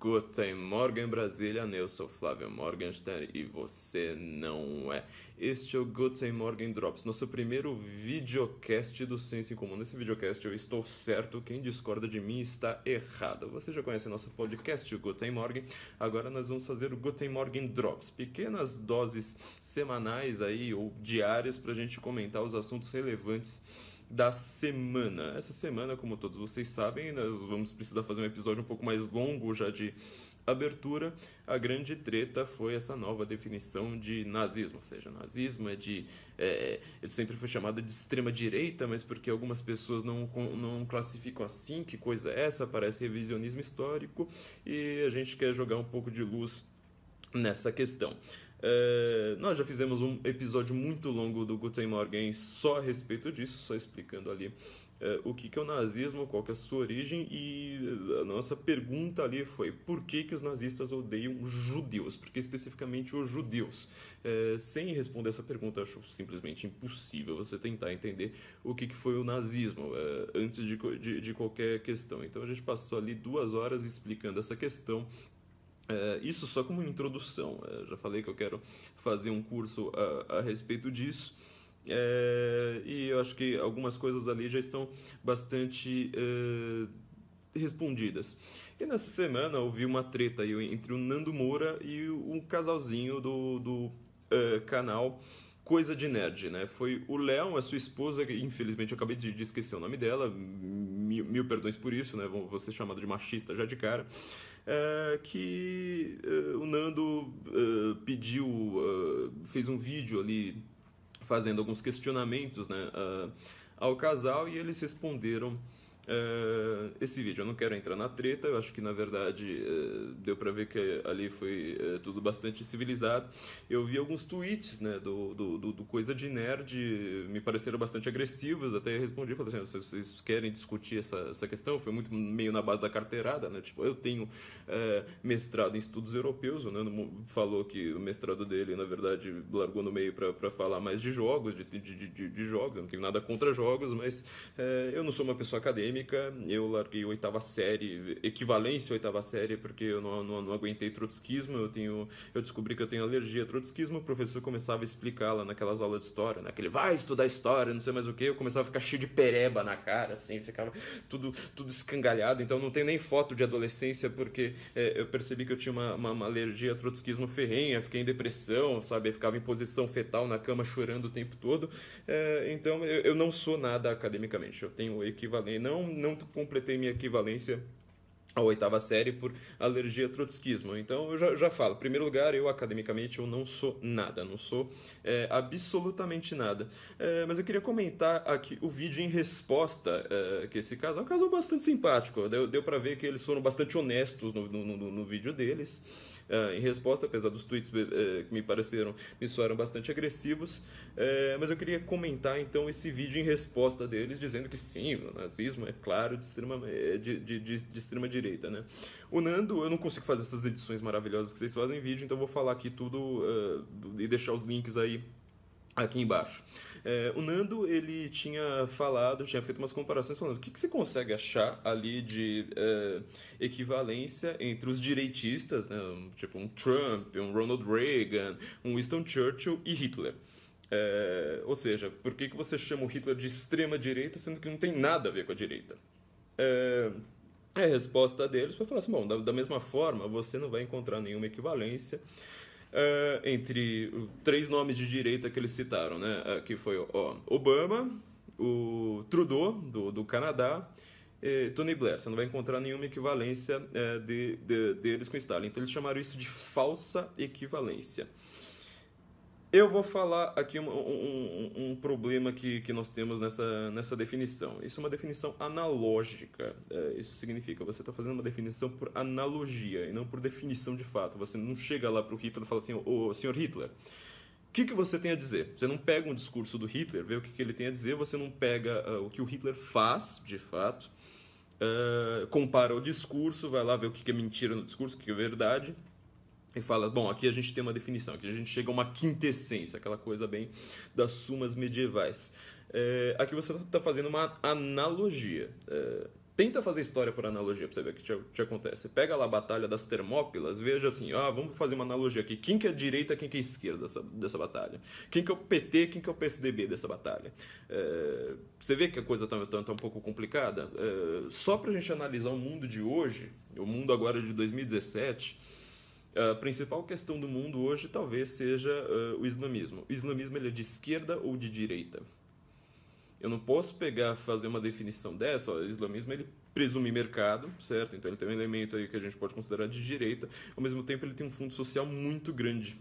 Guten Morgen Brasília, eu sou Flávio Morgenstern e você não é. Este é o Guten Morgen Drops, nosso primeiro videocast do Senso em Comum. Nesse videocast eu estou certo, quem discorda de mim está errado. Você já conhece nosso podcast, o Guten Morgen. Agora nós vamos fazer o Guten Morgen Drops, pequenas doses semanais aí ou diárias para a gente comentar os assuntos relevantes da semana. Essa semana, como todos vocês sabem, nós vamos precisar fazer um episódio um pouco mais longo já de abertura. A grande treta foi essa nova definição de nazismo, ou seja, nazismo é de. É, ele sempre foi chamado de extrema-direita, mas porque algumas pessoas não, não classificam assim, que coisa é essa? Parece revisionismo histórico, e a gente quer jogar um pouco de luz nessa questão. Eh, nós já fizemos um episódio muito longo do Guten Morgen só a respeito disso, só explicando ali eh, o que, que é o nazismo, qual que é a sua origem e a nossa pergunta ali foi por que, que os nazistas odeiam judeus, porque especificamente os judeus. Eh, sem responder essa pergunta, acho simplesmente impossível você tentar entender o que, que foi o nazismo antes de, de, de qualquer questão. Então a gente passou ali duas horas explicando essa questão é, isso só como introdução. É, já falei que eu quero fazer um curso a, a respeito disso. É, e eu acho que algumas coisas ali já estão bastante é, respondidas. E nessa semana vi uma treta entre o Nando Moura e o casalzinho do, do é, canal coisa de nerd, né? Foi o Léo, a sua esposa, que infelizmente eu acabei de, de esquecer o nome dela, mil, mil, perdões por isso, né? Vou, vou ser chamado de machista já de cara é, que é, o Nando eh, pediu, fez um vídeo ali fazendo alguns questionamentos né, ao casal e eles responderam eh, esse vídeo. Eu não quero entrar na treta, eu acho que na verdade eh, deu para ver que ali foi eh, tudo bastante civilizado. Eu vi alguns tweets né, do, do, do, Coisa de Nerd, me pareceram bastante agressivos, até respondi, falei assim, ah, vocês querem discutir essa, essa questão? Foi muito meio na base da carteirada, né? Tipo, eu tenho é, mestrado em estudos europeus, o Nando falou que o mestrado dele, na verdade, largou no meio para falar mais de jogos, de, de, de, de, jogos, eu não tenho nada contra jogos, mas é, eu não sou uma pessoa acadêmica, química, eu larguei oitava série, equivalência oitava série, porque eu não, não, não, aguentei trotskismo, eu, tenho, eu descobri que eu tenho alergia a trotskismo, o professor começava a explicar lá naquelas aulas de história, né? vai estudar história, não sei mais o que, eu começava a ficar cheio de pereba na cara, assim, ficava tudo, tudo escangalhado, então não tem nem foto de adolescência, porque é, eu percebi que eu tinha uma, uma, uma alergia a trotskismo ferrenha, fiquei em depressão, sabe? Eu ficava em posição fetal na cama chorando o tempo todo, é, então eu, eu não sou nada academicamente, eu tenho equivalência, não não, não completei minha equivalência a oitava série por alergia a trotskismo. Então eu já, já falo, em primeiro lugar, eu academicamente eu não sou nada, não sou é, absolutamente nada. É, mas eu queria comentar aqui o vídeo em resposta, é, que esse caso é um caso bastante simpático. Deu, deu para ver que eles foram bastante honestos no, no, no, no vídeo deles uh, em resposta, apesar dos tweets uh, que me pareceram, me soaram bastante agressivos, eh, mas eu queria comentar então esse vídeo em resposta deles, dizendo que sim, o nazismo é claro de extrema, de, de, de, de extrema direita. Né? O Nando, eu não consigo fazer essas edições maravilhosas que vocês fazem em vídeo, então eu vou falar aqui tudo ah, e deixar os links aí aqui embaixo. É, o Nando, ele tinha falado, tinha feito umas comparações falando o que, que você consegue achar ali de é, equivalência entre os direitistas, né, tipo um Trump, um Ronald Reagan, um Winston Churchill e Hitler. É, ou seja, por que, que você chama o Hitler de extrema direita, sendo que não tem nada a ver com a direita? É, a resposta deles foi falar assim: bom, da, da mesma forma, você não vai encontrar nenhuma equivalência eh, entre três nomes de direita que eles citaram, né? Eh, que foi ó, Obama, o Trudeau, do, do Canadá, e Tony Blair. Você não vai encontrar nenhuma equivalência eh, de, de, deles com Stalin. Então eles chamaram isso de falsa equivalência. Eu vou falar aqui um, um, um, problema que, que nós temos nessa, nessa definição. Isso é uma definição analógica. É, isso significa você está fazendo uma definição por analogia e não por definição de fato. Você não chega lá para o Hitler e fala assim, ô senhor Hitler, o que, que você tem a dizer? Você não pega um discurso do Hitler, vê o que, que ele tem a dizer, você não pega uh, o que o Hitler faz, de fato, uh, compara o discurso, vai lá ver o que, que é mentira no discurso, o que é verdade e fala, bom, aqui a gente tem uma definição, aqui a gente chega a uma quintessência, aquela coisa bem das sumas medievais. É, aqui você está fazendo uma analogia. É, tenta fazer história por analogia para você ver o que te, te, acontece. pega lá a Batalha das Termópilas, veja assim, ah, vamos fazer uma analogia aqui. Quem que é a direita, quem que é a esquerda dessa, dessa batalha? Quem que é o PT, quem que é o PSDB dessa batalha? É, você vê que a coisa está tá, tá um pouco complicada? É, só para a gente analisar o mundo de hoje, o mundo agora de 2017 a principal questão do mundo hoje talvez seja uh, o islamismo. O islamismo ele é de esquerda ou de direita? Eu não posso pegar, fazer uma definição dessa. Ó, o islamismo ele presume mercado, certo? Então ele tem um elemento aí que a gente pode considerar de direita. Ao mesmo tempo ele tem um fundo social muito grande.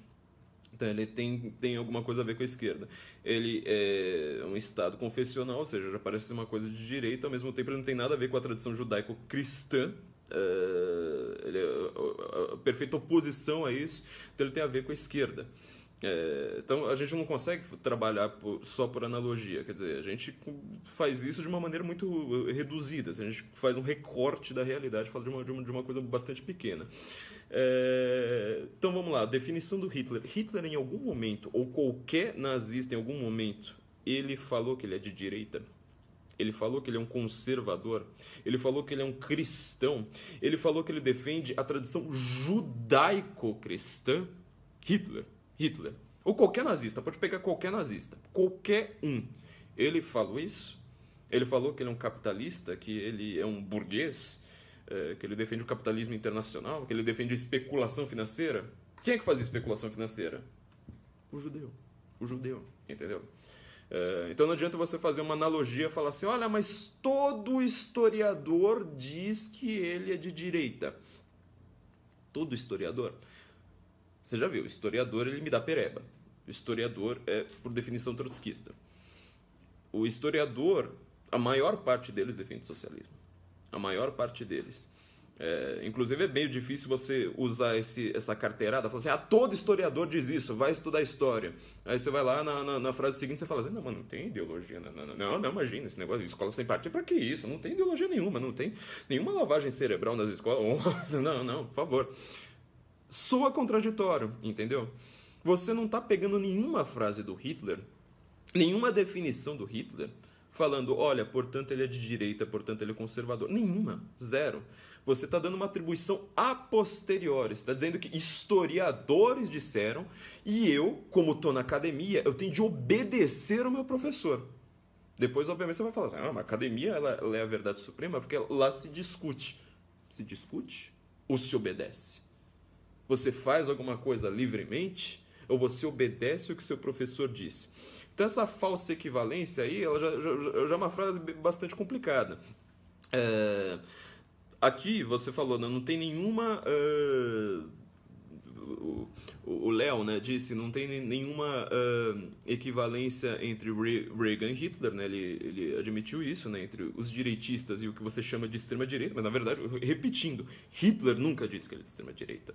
Então ele tem, tem alguma coisa a ver com a esquerda. Ele é um Estado confessional, ou seja, já parece uma coisa de direita, ao mesmo tempo ele não tem nada a ver com a tradição judaico-cristã, Uh, ele é eh, a eh, perfeita oposição a isso, então ele tem a ver com a esquerda. É, então a gente não consegue trabalhar por, só por analogia, quer dizer, a gente faz isso de uma maneira muito reduzida, assim, a gente faz um recorte da realidade, fala de uma, de uma, de uma coisa bastante pequena. É, então vamos lá, definição do Hitler. Hitler em algum momento, ou qualquer nazista em algum momento, ele falou que ele é de direita? ele falou que ele é um conservador, ele falou que ele é um cristão, ele falou que ele defende a tradição judaico-cristã. Hitler, Hitler, ou qualquer nazista, pode pegar qualquer nazista, qualquer um. Ele falou isso, ele falou que ele é um capitalista, que ele é um burguês, é, que ele defende o capitalismo internacional, que ele defende a especulação financeira. Quem é que faz especulação financeira? O judeu. O judeu, entendeu? É, então não adianta você fazer uma analogia e falar assim: olha, mas todo historiador diz que ele é de direita. Todo historiador? Você já viu, o historiador ele me dá pereba. O historiador é, por definição, trotskista. O historiador, a maior parte deles defende o socialismo. A maior parte deles. É, inclusive é meio difícil você usar esse, essa carteirada, falar assim, ah, todo historiador diz isso, vai estudar história. Aí você vai lá na, na, na frase seguinte você fala assim, não, mas não tem ideologia, não, não, não, não imagina esse negócio de escola sem partido, para que isso? Não tem ideologia nenhuma, não tem nenhuma lavagem cerebral nas escolas, não, não, por favor. Soa contraditório, entendeu? Você não está pegando nenhuma frase do Hitler, nenhuma definição do Hitler, falando, olha, portanto ele é de direita, portanto ele é conservador. Nenhuma, zero você está dando uma atribuição a posteriori. Você está dizendo que historiadores disseram e eu, como estou na academia, eu tenho de obedecer o meu professor. Depois, obviamente, você vai falar assim, ah, mas a academia ela, ela é a verdade suprema porque lá se discute. Se discute ou se obedece? Você faz alguma coisa livremente ou você obedece o que seu professor disse? Então, essa falsa equivalência aí, ela já, já, já é uma frase bastante complicada. É aqui você falou, né, não, tem nenhuma. Uh, o Léo né, disse não tem nenhuma uh, equivalência entre Reagan e Hitler, né? ele, ele admitiu isso, né? entre os direitistas e o que você chama de extrema-direita, mas na verdade, repetindo, Hitler nunca disse que ele é de extrema-direita.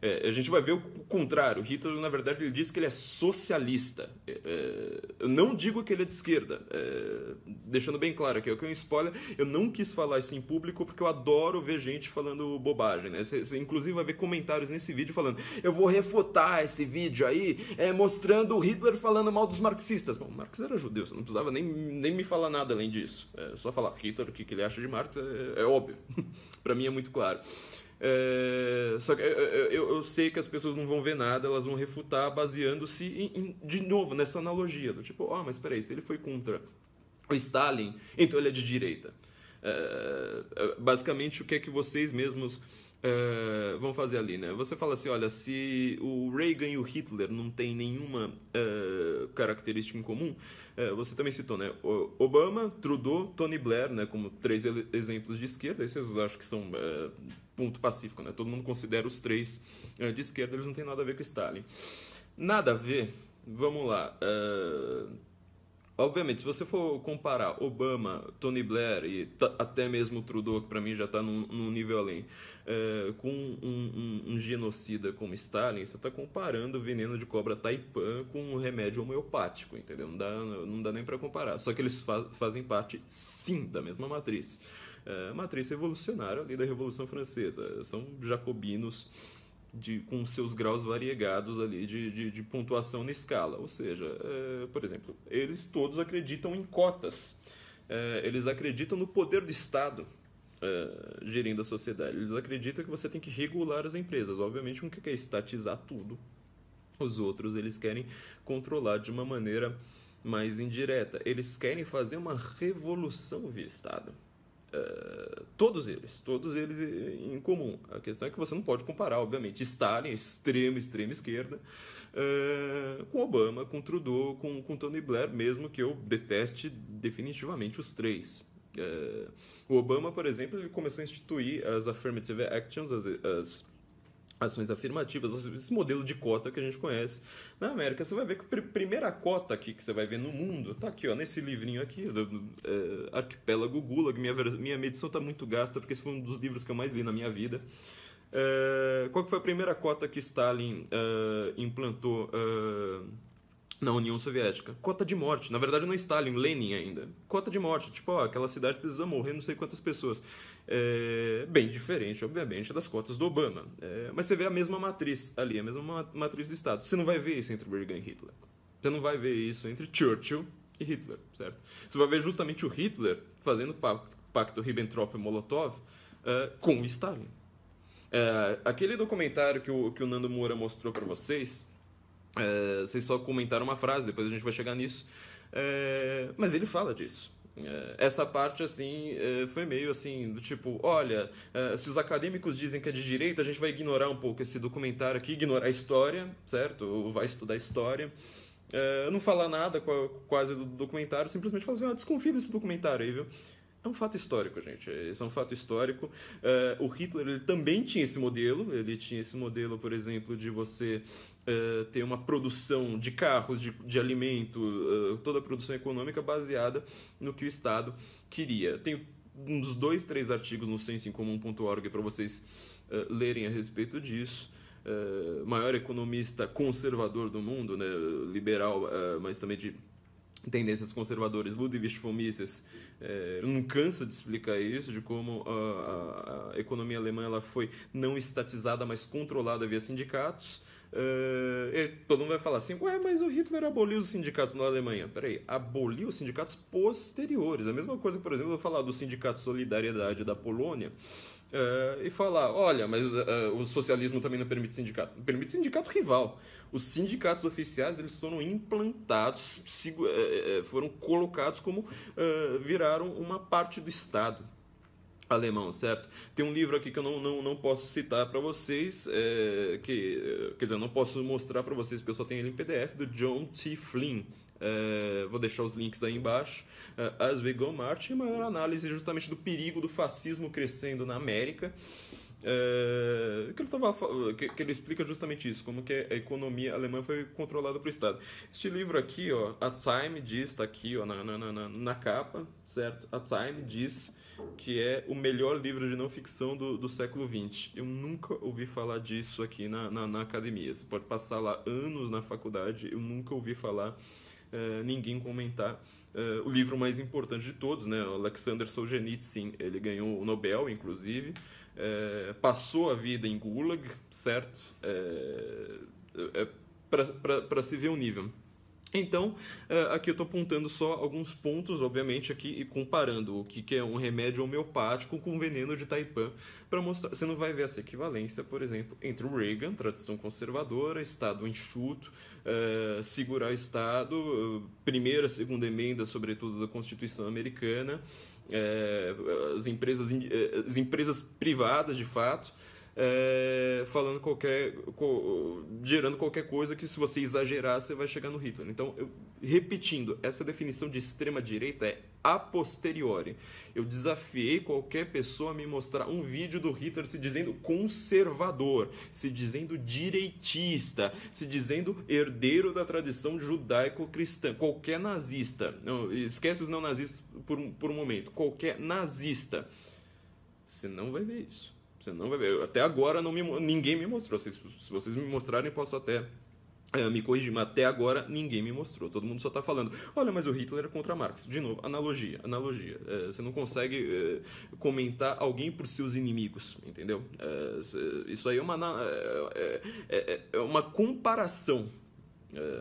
É, a gente vai ver o contrário. Hitler, na verdade, ele diz que ele é socialista. É, é eu não digo que ele é de esquerda. É, deixando bem claro aqui, é um spoiler. Eu não quis falar isso em público porque eu adoro ver gente falando bobagem. Né? Você, você, inclusive, vai ver comentários nesse vídeo falando: eu vou refutar esse vídeo aí, é, mostrando o Hitler falando mal dos marxistas. Bom, Marx era judeu, você não precisava nem, nem me falar nada além disso. só falar Hitler, o que, que ele acha de Marx, é óbvio. para mim é muito claro. É, só que eu, é, é, é, eu, eu, sei que as pessoas não vão ver nada, elas vão refutar baseando-se em, em, de novo nessa analogia do tipo, ah oh, mas peraí, se ele foi contra o Stalin, então ele é de direita. É, basicamente, o que é que vocês mesmos Uh, é, vão fazer ali, né? Você fala assim, olha, se o Reagan e o Hitler não tem nenhuma é, característica em comum, é, você também citou, né? Obama, Trudeau, Tony Blair, né? Como três exemplos de esquerda, esses eu acho que são ponto pacífico, né? Todo mundo considera os três de esquerda, eles não têm nada a ver com Stalin. Nada a ver, vamos lá. Obviamente, se você for comparar Obama, Tony Blair e até mesmo Trudeau, que para mim já está num, num, nível além, é, com um, um, um, genocida como Stalin, você está comparando o veneno de cobra taipan com um remédio homeopático, entendeu? Não dá, não dá nem para comparar. Só que eles fa fazem parte, sim, da mesma matriz. É, matriz revolucionária ali da Revolução Francesa. São jacobinos de, com seus graus variegados ali de, de, de pontuação na escala. Ou seja, é, por exemplo, eles todos acreditam em cotas, é, eles acreditam no poder do Estado. É, gerindo a sociedade. Eles acreditam que você tem que regular as empresas. Obviamente, que quer estatizar tudo. Os outros, eles querem controlar de uma maneira mais indireta. Eles querem fazer uma revolução via Estado. Eh, todos eles, todos eles em comum. A questão é que você não pode comparar, obviamente, Stalin, extrema, extrema esquerda, uh, com Obama, com Trudeau, com, com Tony Blair, mesmo que eu deteste definitivamente os três. Uh, o Obama, por exemplo, ele começou a instituir as affirmative actions, as, as ações afirmativas, esse modelo de cota que a gente conhece na América. Você vai ver que a primeira cota aqui que você vai ver no mundo tá aqui, ó, nesse livrinho aqui, do, é, Arquipélago Gulag. Minha, minha medição tá muito gasta, porque esse foi um dos livros que eu mais li na minha vida. É, qual que foi a primeira cota que Stalin é, implantou? É, na União Soviética. Cota de morte. Na verdade, não é Stalin, Lenin ainda. Cota de morte. Tipo, ó, aquela cidade precisa morrer não sei quantas pessoas. É bem diferente, obviamente, das cotas do Obama. É, mas você vê a mesma matriz ali, a mesma matriz do Estado. Você não vai ver isso entre Reagan e Hitler. Você não vai ver isso entre Churchill e Hitler, certo? Você vai ver justamente o Hitler fazendo pacto, pacto Ribbentrop-Molotov uh, com o Stalin. Uh, aquele documentário que o, que o Nando Moura mostrou para vocês, é, vocês só comentaram uma frase, depois a gente vai chegar nisso. É, mas ele fala disso é, essa parte assim é, foi meio assim do tipo olha é, se os acadêmicos dizem que é de direita a gente vai ignorar um pouco esse documentário aqui ignorar a história certo ou vai estudar a história não falar nada quase do documentário simplesmente falar assim ah, desconfia desse documentário aí viu é um fato histórico, gente. Isso é um fato histórico. Uh, o Hitler ele também tinha esse modelo. Ele tinha esse modelo, por exemplo, de você uh, ter uma produção de carros, de, de alimento, uh, toda a produção econômica baseada no que o Estado queria. Tenho uns dois, três artigos no sensincomum.org para vocês eh, lerem a respeito disso. maior economista conservador do mundo, né? liberal, mas também de tendências conservadoras, Ludwig von Mises é, eh, não cansa de explicar isso, de como a, a, a, economia alemã ela foi não estatizada, mas controlada via sindicatos. É, todo mundo vai falar assim, ué, mas o Hitler aboliu os sindicatos na Alemanha. Peraí, aboliu os sindicatos posteriores. A mesma coisa, por exemplo, eu falar do Sindicato Solidariedade da Polônia, Uh, e falar, olha, mas uh, o socialismo também não permite sindicato. Não permite sindicato rival. Os sindicatos oficiais eles foram implantados, eh, foram colocados como uh, viraram uma parte do Estado alemão, certo? Tem um livro aqui que eu não, não, não posso citar para vocês, é, que, quer dizer, eu não posso mostrar para vocês, porque eu só tenho ele em PDF, do John T. Flynn, é, vou deixar os links aí embaixo. É, as Vegan March, uma análise justamente do perigo do fascismo crescendo na América. É, que, ele tava, que, que, ele explica justamente isso, como que a economia alemã foi controlada pelo Estado. Este livro aqui, ó, a Time diz, está aqui ó, na, na, na, na, capa, certo? A Time diz que é o melhor livro de não ficção do, do século XX. Eu nunca ouvi falar disso aqui na, na, na academia. Você pode passar lá anos na faculdade, eu nunca ouvi falar eh, ninguém comentar uh, o livro mais importante de todos, né? O Alexander Solzhenitsyn, ele ganhou o Nobel, inclusive, uh, passou a vida em Gulag, certo? É, é para se ver o nível. Então, eh, aqui eu estou apontando só alguns pontos, obviamente, aqui e comparando o que é um remédio homeopático com veneno de Taipan, para mostrar. Você não vai ver essa equivalência, por exemplo, entre o Reagan, tradição conservadora, Estado enxuto, uh, segurar Estado, eh, primeira, segunda emenda, sobretudo da Constituição americana, uh, as, empresas, as empresas privadas, de fato é, falando qualquer. Co, gerando qualquer coisa que, se você exagerar, você vai chegar no Hitler. Então, eu, repetindo, essa definição de extrema-direita é a posteriori. Eu desafiei qualquer pessoa a me mostrar um vídeo do Hitler se dizendo conservador, se dizendo direitista, se dizendo herdeiro da tradição judaico-cristã. Qualquer nazista, esquece os não nazistas por um, por um momento, qualquer nazista. Você não vai ver isso. Você não vai ver. Até agora não me, ninguém me mostrou. Se, se vocês me mostrarem, posso até é, me corrigir, mas até agora ninguém me mostrou. Todo mundo só está falando, olha, mas o Hitler é contra Marx. De novo, analogia, analogia. É, você não consegue é, comentar alguém por seus inimigos, entendeu? isso aí é uma, é, é, é, uma comparação,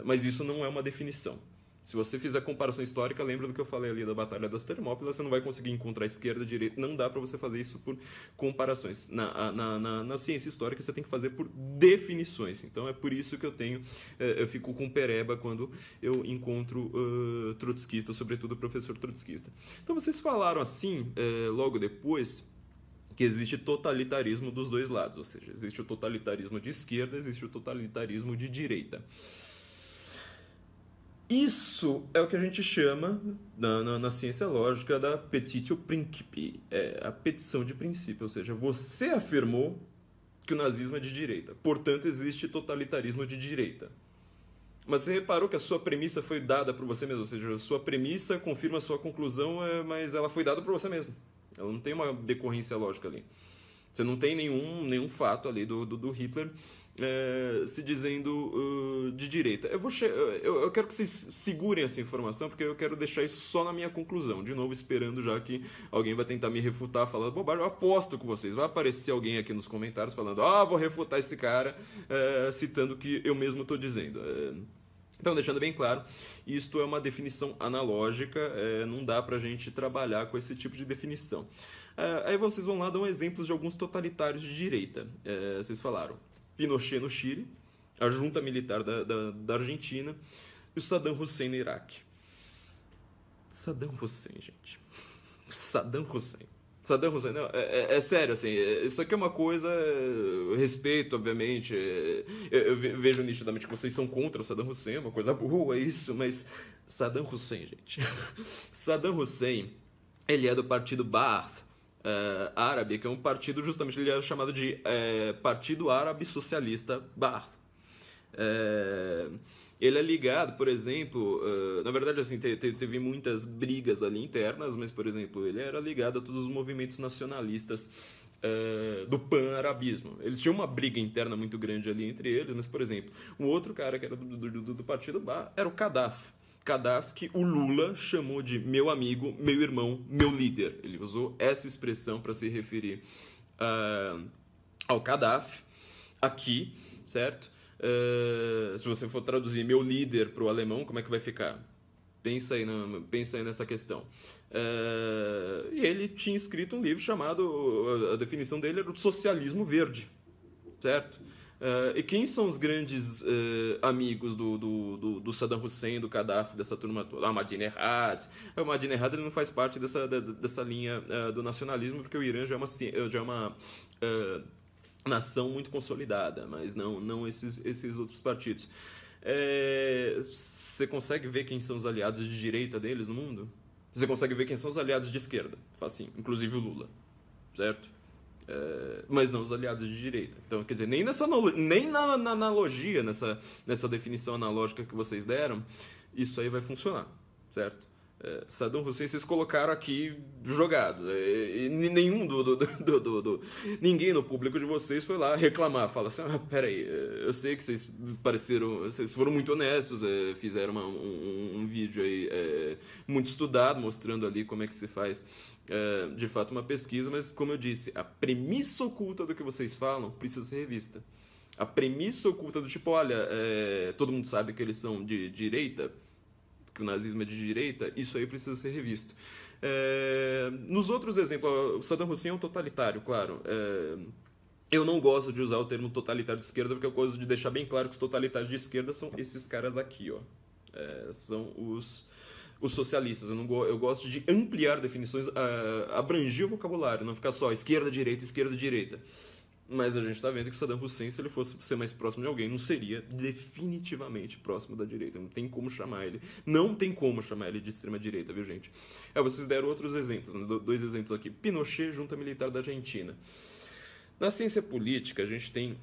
mas isso não é uma definição. Se você fizer comparação histórica, lembra do que eu falei ali da Batalha das Termópilas, você não vai conseguir encontrar esquerda, direita, não dá para você fazer isso por comparações. Na, na, na, na, ciência histórica, você tem que fazer por definições. Então é por isso que eu tenho, eh, eu fico com pereba quando eu encontro uh, trotskista, sobretudo o professor trotskista. Então vocês falaram assim, uh, logo depois, que existe totalitarismo dos dois lados, ou seja, existe o totalitarismo de esquerda, existe o totalitarismo de direita. Isso é o que a gente chama, na, na, na ciência lógica, da petitio principii, é a petição de princípio, ou seja, você afirmou que o nazismo é de direita, portanto existe totalitarismo de direita. Mas você reparou que a sua premissa foi dada por você mesmo, ou seja, a sua premissa confirma a sua conclusão, é, mas ela foi dada por você mesmo. Ela não tem uma decorrência lógica ali. Você não tem nenhum, nenhum fato ali do, do, do Hitler é, se dizendo uh, de direita. Eu, vou eu, eu, quero que vocês segurem essa informação, porque eu quero deixar isso só na minha conclusão. De novo, esperando já que alguém vai tentar me refutar, falando bobagem. Eu aposto com vocês. Vai aparecer alguém aqui nos comentários falando: ah, vou refutar esse cara, é, citando o que eu mesmo estou dizendo. É... Então, deixando bem claro, isto é uma definição analógica, é, não dá para a gente trabalhar com esse tipo de definição. É, aí vocês vão lá, dão exemplos de alguns totalitários de direita. É, vocês falaram Pinochet no Chile, a junta militar da, da, da Argentina e o Saddam Hussein no Iraque. Saddam Hussein, gente. Saddam Hussein. Saddam Hussein, não, é, é, é, sério, assim, é, isso aqui é uma coisa, é, respeito, obviamente, é, eu, eu, vejo nitidamente que vocês são contra o Saddam Hussein, é uma coisa boa isso, mas Saddam Hussein, gente, Saddam Hussein, ele é do partido Ba'ath, é, árabe, que é um partido justamente ele era chamado de eh, Partido Árabe Socialista Ba'ath. Eh, ele é ligado, por exemplo, uh, na verdade assim te, te, teve muitas brigas ali internas, mas por exemplo ele era ligado a todos os movimentos nacionalistas uh, do pan-arabismo. Eles tinham uma briga interna muito grande ali entre eles, mas por exemplo, um outro cara que era do, do, do, partido Ba era o Gaddafi. Gaddafi que o Lula chamou de meu amigo, meu irmão, meu líder. Ele usou essa expressão para se referir uh, ao Gaddafi aqui, certo? Uh, se você for traduzir meu líder para o alemão, como é que vai ficar? Pensa aí, na, pensa aí nessa questão. Uh, e ele tinha escrito um livro chamado, a definição dele era o socialismo verde, certo? Uh, e quem são os grandes uh, amigos do, do, do, do, Saddam Hussein, do Gaddafi, dessa turma toda? Ah, Madineh Erhad. É, o Madineh Erhad ele não faz parte dessa, dessa linha uh, do nacionalismo, porque o Irã já é uma, já é uma nação muito consolidada, mas não, não esses, esses outros partidos. É, você consegue ver quem são os aliados de direita deles no mundo? Você consegue ver quem são os aliados de esquerda, assim, inclusive o Lula, certo? Eh, mas não os aliados de direita. Então, quer dizer, nem, nessa, nem na, na, analogia, nessa, nessa definição analógica que vocês deram, isso aí vai funcionar, certo? É, Saddam Hussein, vocês colocaram aqui jogado. É, e, nenhum do, do, do, do, do Ninguém no público de vocês foi lá reclamar. Fala assim: ah, peraí, é, eu sei que vocês pareceram. Vocês foram muito honestos, é, fizeram uma, um, um, vídeo aí é, muito estudado, mostrando ali como é que se faz é, de fato uma pesquisa. Mas, como eu disse, a premissa oculta do que vocês falam precisa ser revista. A premissa oculta do tipo: olha, todo mundo sabe que eles são de direita que o nazismo é de direita, isso aí precisa ser revisto. É, nos outros exemplos, Saddam Hussein é um totalitário, claro. É, eu não gosto de usar o termo totalitário de esquerda porque eu gosto de deixar bem claro que os totalitários de esquerda são esses caras aqui, ó. É, são os, os socialistas. Eu, não go eu gosto de ampliar definições, uh, ah, abranger o vocabulário, não ficar só esquerda, direita, esquerda, direita. Mas a gente está vendo que o Saddam Hussein, se ele fosse ser mais próximo de alguém, não seria definitivamente próximo da direita. Não tem como chamar ele. Não tem como chamar ele de extrema-direita, viu, gente? É, vocês deram outros exemplos, né? dois exemplos aqui. Pinochet, junta militar da Argentina. Na ciência política, a gente tem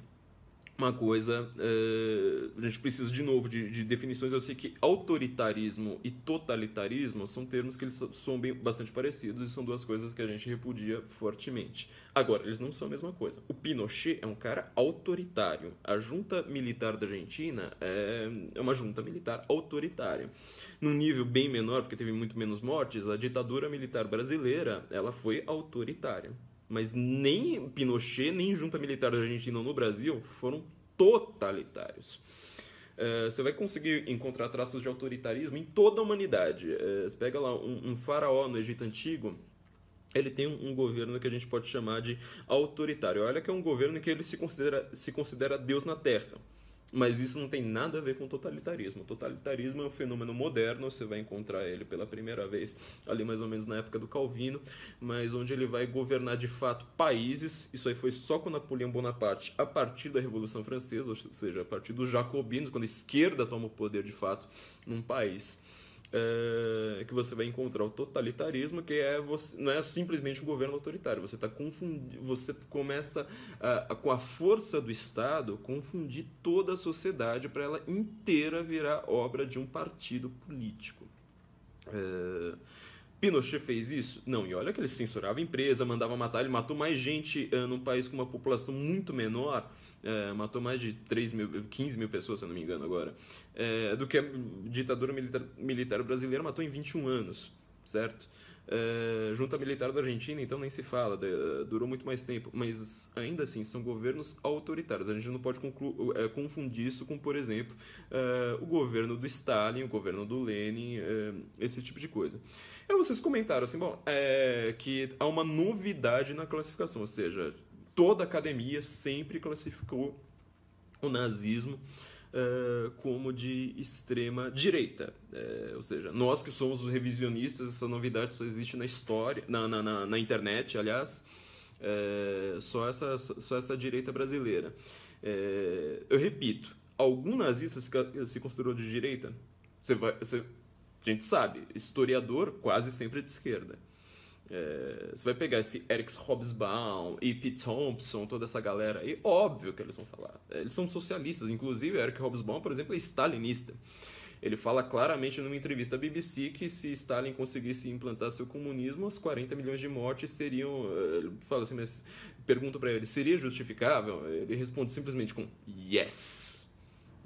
uma coisa, eh, a gente precisa de novo de, de, definições. Eu sei que autoritarismo e totalitarismo são termos que eles são bem, bastante parecidos e são duas coisas que a gente repudia fortemente. Agora, eles não são a mesma coisa. O Pinochet é um cara autoritário. A junta militar da Argentina é, é uma junta militar autoritária. Num nível bem menor, porque teve muito menos mortes, a ditadura militar brasileira ela foi autoritária. Mas nem Pinochet, nem junta militar da argentina no Brasil foram totalitários. É, você vai conseguir encontrar traços de autoritarismo em toda a humanidade. É, você pega lá um, um, faraó no Egito Antigo, ele tem um, um, governo que a gente pode chamar de autoritário. Olha que é um governo que ele se considera, se considera Deus na Terra. Mas isso não tem nada a ver com totalitarismo. O totalitarismo é um fenômeno moderno, você vai encontrar ele pela primeira vez ali mais ou menos na época do Calvino, mas onde ele vai governar de fato países. Isso aí foi só com Napoleão Bonaparte, a partir da Revolução Francesa, ou seja, a partir dos jacobinos, quando a esquerda toma o poder de fato num país é, que você vai encontrar o totalitarismo, que é você, não é simplesmente um governo autoritário, você está você começa a, a, com a força do Estado confundir toda a sociedade para ela inteira virar obra de um partido político. É, Pinochet fez isso? Não, e olha que ele censurava a empresa, mandava matar, ele matou mais gente uh, num país com uma população muito menor é, matou mais de 3 mil, 15 mil pessoas, se eu não me engano agora, é, do que a ditadura militar, militar brasileira matou em 21 anos, certo? É, junta militar da Argentina, então nem se fala, durou muito mais tempo, mas ainda assim são governos autoritários. A gente não pode é, confundir isso com, por exemplo, é, o governo do Stalin, o governo do Lenin, é, esse tipo de coisa. E vocês comentaram assim, bom, é, que há uma novidade na classificação, ou seja, toda a academia sempre classificou o nazismo uh, como de extrema direita. Uh, ou seja, nós que somos os revisionistas, essa novidade só existe na história, na, na, na, na internet, aliás, uh, só, essa, só essa direita brasileira. eu repito, algum nazista se, se considerou de direita? Você vai, você, a gente sabe, historiador quase sempre é de esquerda. É, você vai pegar esse Eric Hobsbawm, E.P. Thompson, toda essa galera aí, óbvio que eles vão falar. Eles são socialistas, inclusive Eric Hobsbawm, por exemplo, é stalinista. Ele fala claramente numa entrevista à BBC que se Stalin conseguisse implantar seu comunismo, as 40 milhões de mortes seriam. Ele fala assim, mas pergunta para ele, seria justificável? Ele responde simplesmente com yes.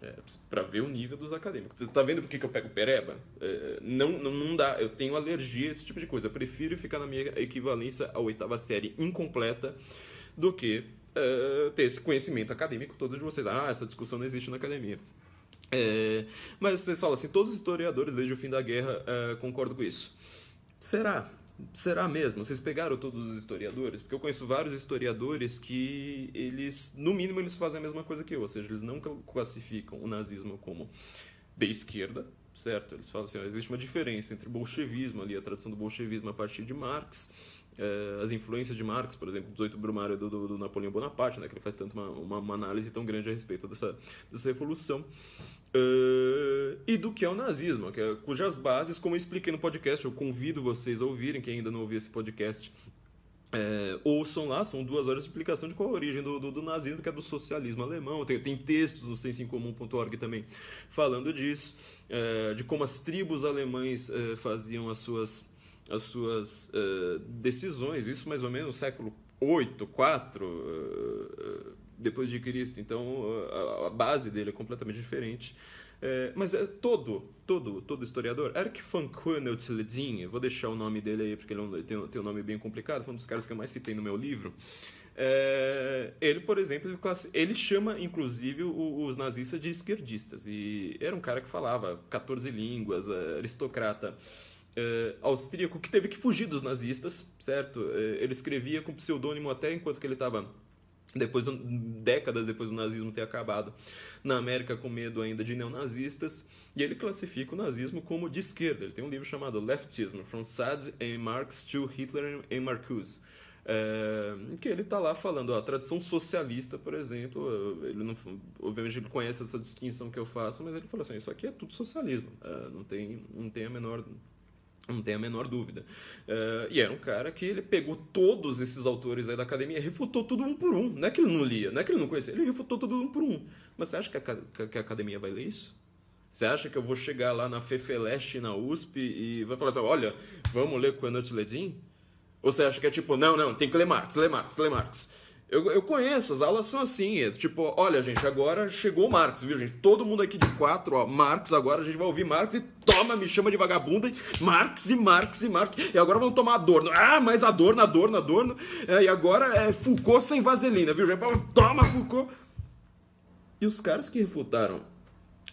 É, para ver o nível dos acadêmicos. Você tá vendo por que, eu pego pereba? É, não, não, não dá. Eu tenho alergia a esse tipo de coisa. Eu prefiro ficar na minha equivalência à oitava série incompleta do que é, ter esse conhecimento acadêmico todos de vocês. Ah, essa discussão não existe na academia. É, mas vocês falam assim, todos os historiadores desde o fim da guerra é, concordam com isso. Será? Será mesmo? Vocês pegaram todos os historiadores? Porque eu conheço vários historiadores que eles, no mínimo, eles fazem a mesma coisa que eu, ou seja, eles não classificam o nazismo como de esquerda, certo? Eles falam assim, ó, existe uma diferença entre o bolchevismo ali, a tradução do bolchevismo a partir de Marx, é, as influências de Marx, por exemplo, 18 Brumário do, do, do Napoleão Bonaparte, né, que ele faz tanto uma, uma, uma, análise tão grande a respeito dessa, dessa revolução, uh, e do que é o nazismo, que é, cujas bases, como eu expliquei no podcast, eu convido vocês a ouvirem, quem ainda não ouviu esse podcast, é, ouçam lá, são duas horas de explicação de qual a origem do, do, do nazismo, que é do socialismo alemão. Tem, tem textos no sensincomum.org também falando disso, é, de como as tribos alemães é, faziam as suas as suas uh, decisões, isso mais ou menos no século 8, 4 uh, depois de Cristo. Então eh, a, a, base dele é completamente diferente. Eh, mas é todo, todo, todo historiador. Eric van Kuhneltzledin, vou deixar o nome dele aí porque ele é um, tem, tem um nome bem complicado, foi um dos caras que eu mais citei no meu livro. É, ele, por exemplo, ele, ele chama inclusive os nazistas de esquerdistas. E era um cara que falava 14 línguas, aristocrata é, austríaco que teve que fugir dos nazistas, certo? Eh, ele escrevia com pseudônimo até enquanto que ele estava depois décadas depois do nazismo ter acabado na América com medo ainda de neonazistas e ele classifica o nazismo como de esquerda ele tem um livro chamado Leftism From Sad and Marx to Hitler and Marcuse é, que ele está lá falando ó, a tradição socialista por exemplo ele não obviamente ele conhece essa distinção que eu faço mas ele fala assim isso aqui é tudo socialismo é, não tem não tem a menor não tem a menor dúvida. Uh, e era um cara que ele pegou todos esses autores aí da academia refutou tudo um por um. Não é que ele não lia, não é que ele não conhecia, ele refutou tudo um por um. Mas você acha que a, que a academia vai ler isso? Você acha que eu vou chegar lá na Fefeleste, na USP, e vai falar assim: olha, vamos ler Quenot Ledin? Ou você acha que é tipo, não, não, tem que ler Marx, ler Marx, ler Marx. Eu, eu conheço, as aulas são assim. É, tipo, olha, gente, agora chegou o Marx, viu, gente? Todo mundo aqui de quatro, ó. Marx, agora a gente vai ouvir Marx e toma, me chama de vagabunda. Marx e Marx e Marx. E agora vamos tomar Adorno. Ah, mais Adorno, Adorno, Adorno. É, e agora é Foucault sem vaselina, viu, gente? Toma, Foucault. E os caras que refutaram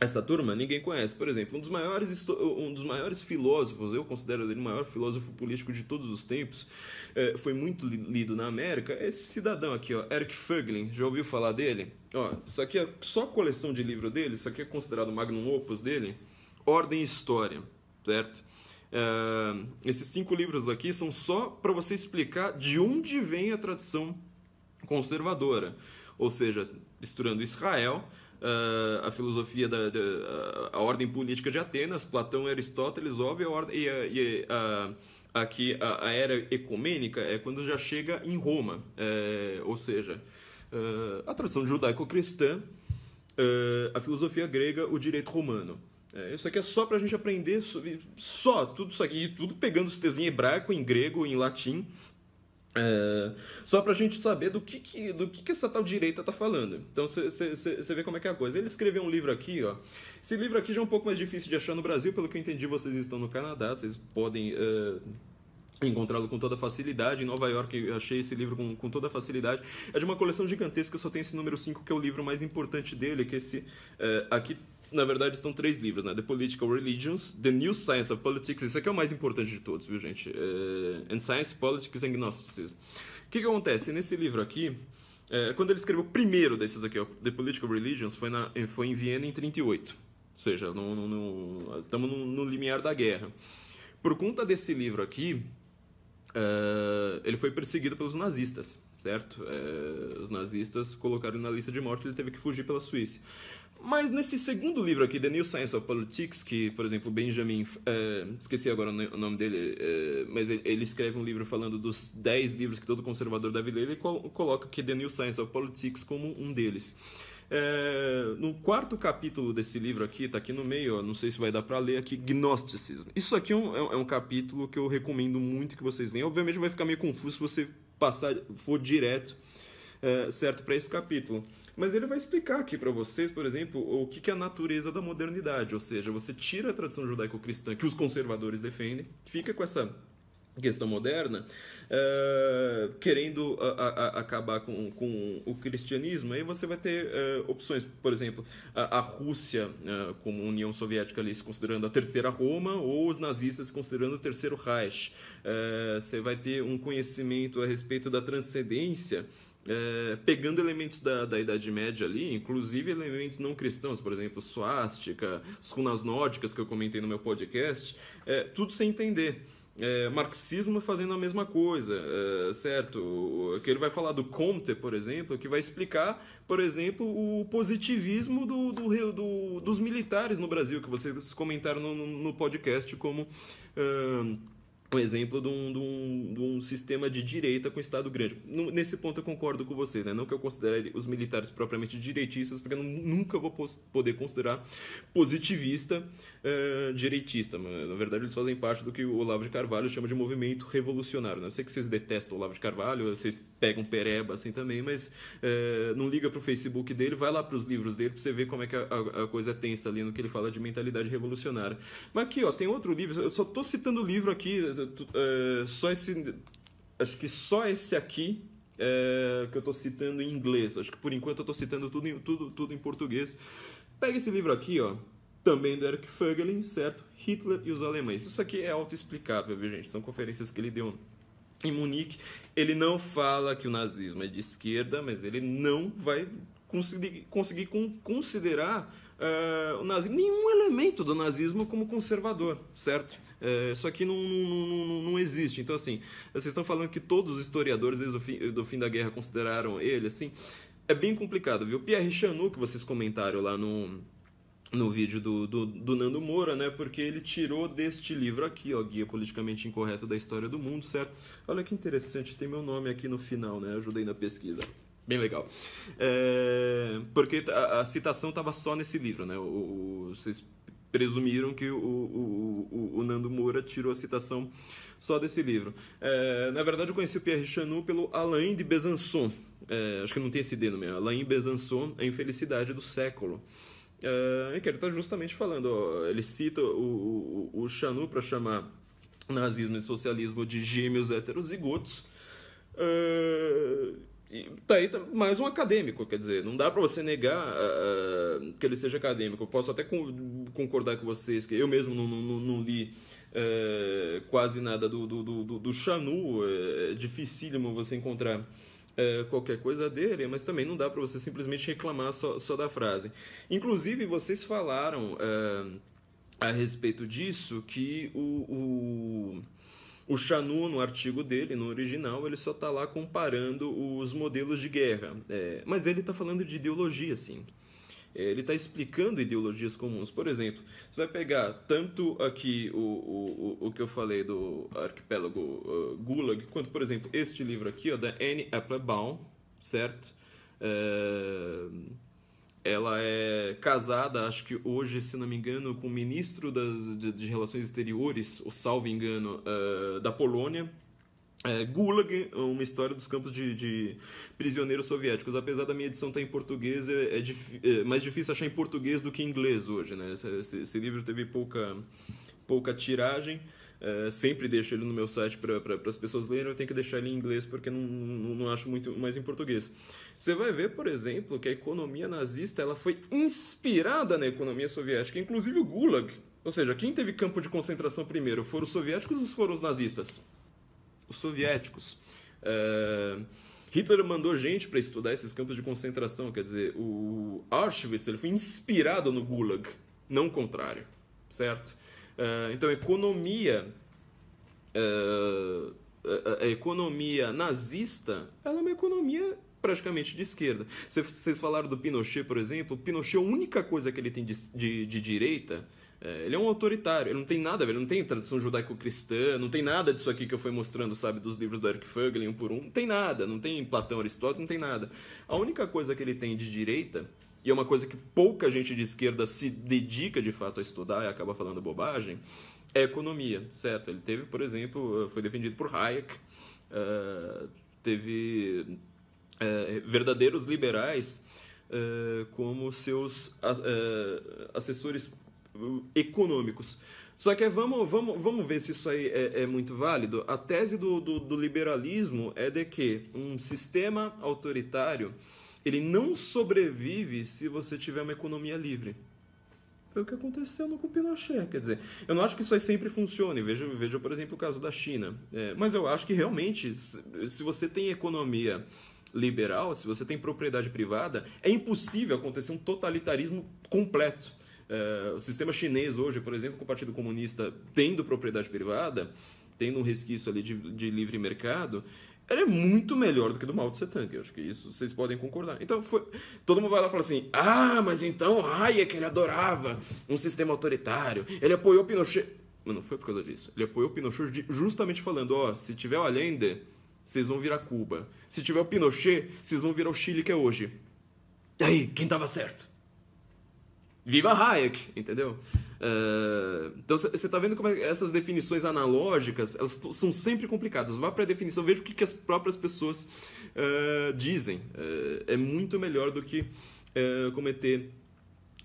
essa turma ninguém conhece. Por exemplo, um dos maiores, um dos maiores filósofos, eu considero ele o maior filósofo político de todos os tempos, é, foi muito lido na América, é esse cidadão aqui, ó, Eric Fögling, já ouviu falar dele? Ó, isso aqui é só coleção de livro dele, isso aqui é considerado o magnum opus dele, Ordem e História, certo? É, esses cinco livros aqui são só para você explicar de onde vem a tradição conservadora, ou seja, misturando Israel uh, a filosofia da, da a, ordem política de Atenas, Platão Aristóteles, óbvio, a ordem, e, a, e aqui a, era ecumênica é quando já chega em Roma, é, ou seja, uh, a tradição judaico-cristã, uh, a filosofia grega, o direito romano. É, isso aqui é só para a gente aprender sobre, só tudo isso aqui, tudo pegando os textos em hebraico, em grego, em latim, é, só para a gente saber do que, que, do que, que essa tal direita está falando. Então você vê como é que é a coisa. Ele escreveu um livro aqui, ó. Esse livro aqui já é um pouco mais difícil de achar no Brasil, pelo que eu entendi, vocês estão no Canadá, vocês podem. Uh encontrá-lo com toda facilidade. Em Nova York, eu achei esse livro com, com toda facilidade. É de uma coleção gigantesca, só tem esse número 5, que é o livro mais importante dele, que esse é, aqui na verdade, estão três livros, né? The Political Religions, The New Science of Politics, isso aqui é o mais importante de todos, viu, gente? É, and Science, Politics and Gnosticism. O que, que acontece? Nesse livro aqui, é, quando ele escreveu o primeiro desses aqui, ó, The Political Religions, foi, na, é, foi em Viena em 38. Ou seja, estamos no, no, no, no limiar da guerra. Por conta desse livro aqui, eh, ele foi perseguido pelos nazistas, certo? É, os nazistas colocaram ele na lista de morte, ele teve que fugir pela Suíça. Mas nesse segundo livro aqui, The New Science of Politics, que, por exemplo, Benjamin. É, esqueci agora o nome dele, mas ele, ele, escreve um livro falando dos 10 livros que todo conservador deve ler, ele coloca aqui The New Science of Politics como um deles. É, no quarto capítulo desse livro aqui, está aqui no meio, ó, não sei se vai dar para ler aqui, Gnosticism. Isso aqui é, é um, é um, capítulo que eu recomendo muito que vocês leiam. Obviamente vai ficar meio confuso se você passar, for direto é, certo para esse capítulo. Mas ele vai explicar aqui para vocês, por exemplo, o que, que é a natureza da modernidade. Ou seja, você tira a tradição judaico-cristã que os conservadores defendem, fica com essa questão moderna, uh, querendo a, a, acabar com, com, o cristianismo, aí você vai ter uh, opções, por exemplo, a, a Rússia uh, como União Soviética ali se considerando a terceira Roma ou os nazistas se considerando o terceiro Reich. você vai ter um conhecimento a respeito da transcendência é, pegando elementos da, da Idade Média ali, inclusive elementos não cristãos, por exemplo, suástica, as runas nórdicas que eu comentei no meu podcast, é, tudo sem entender é, marxismo fazendo a mesma coisa, é, certo? Que ele vai falar do Comte, por exemplo, que vai explicar, por exemplo, o positivismo do, do, do dos militares no Brasil, que vocês comentaram no, no podcast como. É, um exemplo de um, de, um, de um, sistema de direita com Estado grande. Nesse ponto eu concordo com vocês, né? não que eu considere os militares propriamente direitistas, porque eu nunca vou poder considerar positivista uh, direitista. na verdade, eles fazem parte do que o Olavo de Carvalho chama de movimento revolucionário. Né? Eu sei que vocês detestam o Olavo de Carvalho, vocês pegam pereba assim também, mas uh, não liga para o Facebook dele, vai lá para os livros dele para você ver como é que a, a, coisa é tensa ali no que ele fala de mentalidade revolucionária. Mas aqui, ó, tem outro livro, eu só estou citando o livro aqui eh, só esse. Acho que só esse aqui eh, que eu estou citando em inglês. Acho que por enquanto eu estou citando tudo em, tudo, tudo em português. Pega esse livro aqui, ó. Também do Eric Fögelin, certo? Hitler e os Alemães. Isso aqui é autoexplicável, viu, gente? São conferências que ele deu em Munique. Ele não fala que o nazismo é de esquerda, mas ele não vai conseguir, considerar eh, o nazismo, nenhum elemento do nazismo como conservador, certo? É, isso aqui não, não, não, não, existe. Então, assim, vocês estão falando que todos os historiadores desde o fim, do fim da guerra consideraram ele, assim, é bem complicado, viu? Pierre Chanu, que vocês comentaram lá no, no vídeo do, do, do, Nando Moura, né? Porque ele tirou deste livro aqui, ó, Guia Politicamente Incorreto da História do Mundo, certo? Olha que interessante, tem meu nome aqui no final, né? Ajudei na pesquisa. Bem legal. É, porque a, a citação estava só nesse livro, né? O, o, vocês presumiram que o, o, o, Nando Moura tirou a citação só desse livro. É, na verdade, eu conheci o Pierre Chanu pelo Alain de Besançon. É, acho que não tem esse D no meu. Alain Besançon, A Infelicidade do Século. É, que ele está justamente falando, ó, ele cita o, o, o Chanu para chamar nazismo e socialismo de gêmeos heterozigotos. É, tá aí mais um acadêmico, quer dizer, não dá para você negar uh, que ele seja acadêmico. Eu posso até com, concordar com vocês que eu mesmo não, não, não li uh, quase nada do, do, do, do Chanu, eh, é dificílimo você encontrar. Uh, qualquer coisa dele, mas também não dá para você simplesmente reclamar só, só, da frase. Inclusive, vocês falaram a respeito disso que o, o o Chanu, no artigo dele, no original, ele só está lá comparando os modelos de guerra. É, mas ele está falando de ideologia, sim. É, ele está explicando ideologias comuns. Por exemplo, você vai pegar tanto aqui o, o, o, que eu falei do arquipélago uh, Gulag, quanto, por exemplo, este livro aqui, ó, da Anne Applebaum, certo? É, ela é casada, acho que hoje, se não me engano, com o ministro das, de, de Relações Exteriores, o salvo engano, uh, da Polônia. É, Gulag, uma história dos campos de, de, prisioneiros soviéticos. Apesar da minha edição estar tá em português, é, é, é mais difícil achar em português do que em inglês hoje. Né? Esse, esse, livro teve pouca, pouca tiragem. É, sempre deixo ele no meu site para pra, as pessoas lerem, eu tenho que deixar ele em inglês porque não, não, não, acho muito mais em português. Você vai ver, por exemplo, que a economia nazista ela foi inspirada na economia soviética, inclusive o Gulag. Ou seja, quem teve campo de concentração primeiro? Foram os soviéticos ou foram os nazistas? Os soviéticos. É, Hitler mandou gente para estudar esses campos de concentração, quer dizer, o Auschwitz ele foi inspirado no Gulag, não o contrário, certo? Eh, então, economia. Uh, eh, a, eh, a economia nazista ela é uma economia praticamente de esquerda. Vocês falaram do Pinochet, por exemplo. Pinochet, a única coisa que ele tem de, de, de direita, ele é um autoritário. Ele não tem nada, ele não tem tradição judaico-cristã, não tem nada disso aqui que eu fui mostrando, sabe, dos livros do Eric Fögling, um por um. Não tem nada, não tem Platão, Aristóteles, não tem nada. A única coisa que ele tem de direita e é uma coisa que pouca gente de esquerda se dedica de fato a estudar e acaba falando bobagem, é economia, certo? Ele teve, por exemplo, eh, foi defendido por Hayek, eh, teve eh, verdadeiros liberais como seus assessores econômicos. Só que é, vamos, vamos, vamos ver se isso aí é, é muito válido. A tese do, do, do liberalismo é de que um sistema autoritário ele não sobrevive se você tiver uma economia livre. Foi o que aconteceu no o Pinochet, quer dizer, eu não acho que isso aí sempre funcione, veja, veja por exemplo, o caso da China, é, mas eu acho que realmente, se você tem economia liberal, se você tem propriedade privada, é impossível acontecer um totalitarismo completo. É, o sistema chinês hoje, por exemplo, com o Partido Comunista tendo propriedade privada, tendo um resquício ali de, de livre mercado, ela é muito melhor do que do Mao Tse Tung. Eu acho que é isso vocês podem concordar. Então, foi... todo mundo vai lá e fala assim: ah, mas então Hayek é ele adorava um sistema autoritário, ele apoiou Pinochet. Mas não foi por causa disso. Ele apoiou Pinochet justamente falando: ó, oh, se tiver o Allende, vocês vão virar Cuba. Se tiver o Pinochet, vocês vão virar o Chile que é hoje. E aí, quem tava certo? Viva Hayek, entendeu? Uh, então você está vendo como é essas definições analógicas elas são sempre complicadas. Vá para a definição, veja o que, que as próprias pessoas uh, dizem. Uh, é muito melhor do que cometer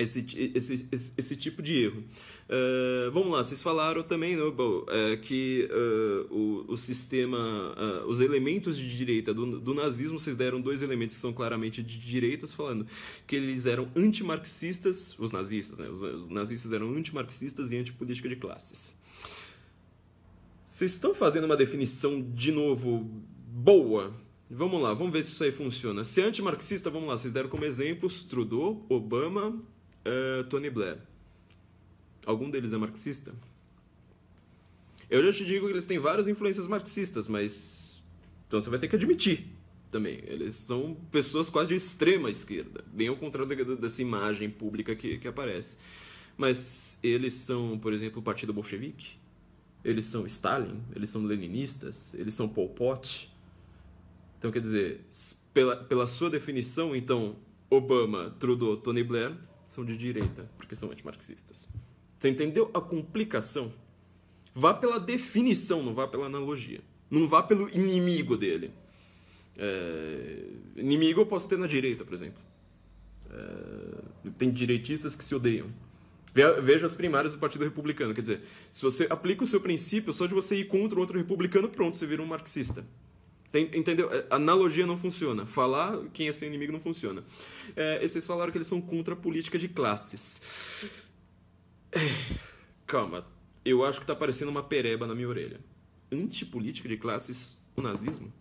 esse, esse, esse, esse, tipo de erro. Uh, vamos lá, vocês falaram também né, eh, que uh, o, o, sistema, uh, os elementos de direita do, do, nazismo, vocês deram dois elementos que são claramente de direitas, falando que eles eram antimarxistas, os nazistas, né, os, os nazistas eram antimarxistas e antipolítica de classes. Vocês estão fazendo uma definição, de novo, boa Vamos lá, vamos ver se isso aí funciona. Se é antimarxista, vamos lá, vocês deram como exemplos Trudeau, Obama, uh, Tony Blair. Algum deles é marxista? Eu já te digo que eles têm várias influências marxistas, mas. Então você vai ter que admitir também. Eles são pessoas quase de extrema esquerda, bem ao contrário dessa imagem pública que, que aparece. Mas eles são, por exemplo, o Partido Bolchevique, eles são Stalin, eles são leninistas, eles são Pol Pot. Então, quer dizer, pela, pela sua definição, então, Obama, Trudeau, Tony Blair são de direita, porque são antimarxistas. Você entendeu a complicação? Vá pela definição, não vá pela analogia. Não vá pelo inimigo dele. É... Inimigo eu posso ter na direita, por exemplo. É... Tem direitistas que se odeiam. Veja as primárias do Partido Republicano. Quer dizer, se você aplica o seu princípio só de você ir contra outro republicano, pronto, você vira um marxista. Tem, entendeu? É, analogia não funciona. Falar quem é seu inimigo não funciona. É, vocês falaram que eles são contra a política de classes. É, calma. Eu acho que tá parecendo uma pereba na minha orelha. Antipolítica de classes, o nazismo?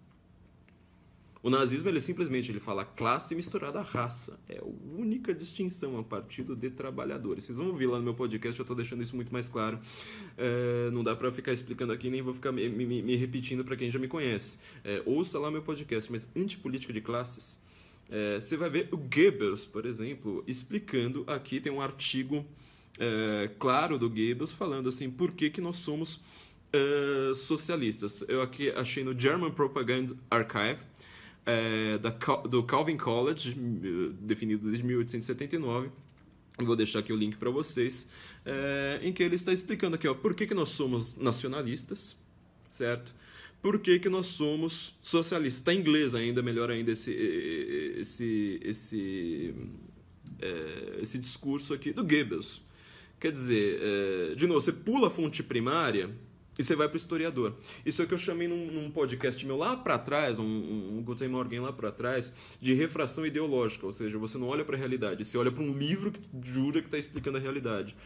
O nazismo ele simplesmente ele fala classe misturada raça. É a única distinção, a é partir partido de trabalhadores. Vocês vão ouvir lá no meu podcast, eu estou deixando isso muito mais claro. É, não dá para ficar explicando aqui, nem vou ficar me, me, me repetindo para quem já me conhece. É, ouça lá meu podcast, mas antipolítica de classes, é, você vai ver o Goebbels, por exemplo, explicando aqui, tem um artigo é, claro do Goebbels falando assim, por que, que nós somos é, socialistas. Eu aqui achei no German Propaganda Archive, é, da, do Calvin College, definido desde 1879. Vou deixar aqui o link para vocês, é, em que ele está explicando aqui ó, por que, que nós somos nacionalistas, certo? Por que, que nós somos socialistas? Está em inglês ainda, melhor ainda, esse, esse, esse, é, esse discurso aqui do Goebbels. Quer dizer, é, de novo, você pula a fonte primária, e você vai para o historiador. Isso é o que eu chamei num, num podcast meu lá para trás, um, um Guten Morgen lá para trás, de refração ideológica, ou seja, você não olha para a realidade, você olha para um livro que jura que está explicando a realidade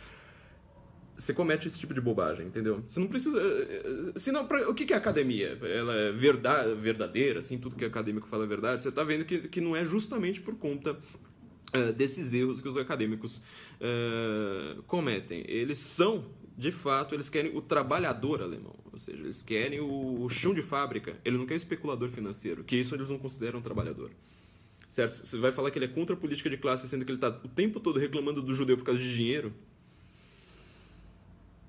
você comete esse tipo de bobagem, entendeu? Você não precisa. Eh, eh, senão, pra, o que é academia? Ela é verdade, verdadeira, assim, tudo que é acadêmico fala é verdade. Você está vendo que, que não é justamente por conta uh, desses erros que os acadêmicos uh, cometem. Eles são de fato, eles querem o trabalhador alemão, ou seja, eles querem o, chão de fábrica, ele não quer especulador financeiro, que isso eles não consideram trabalhador. Certo? Você vai falar que ele é contra a política de classe, sendo que ele está o tempo todo reclamando do judeu por causa de dinheiro,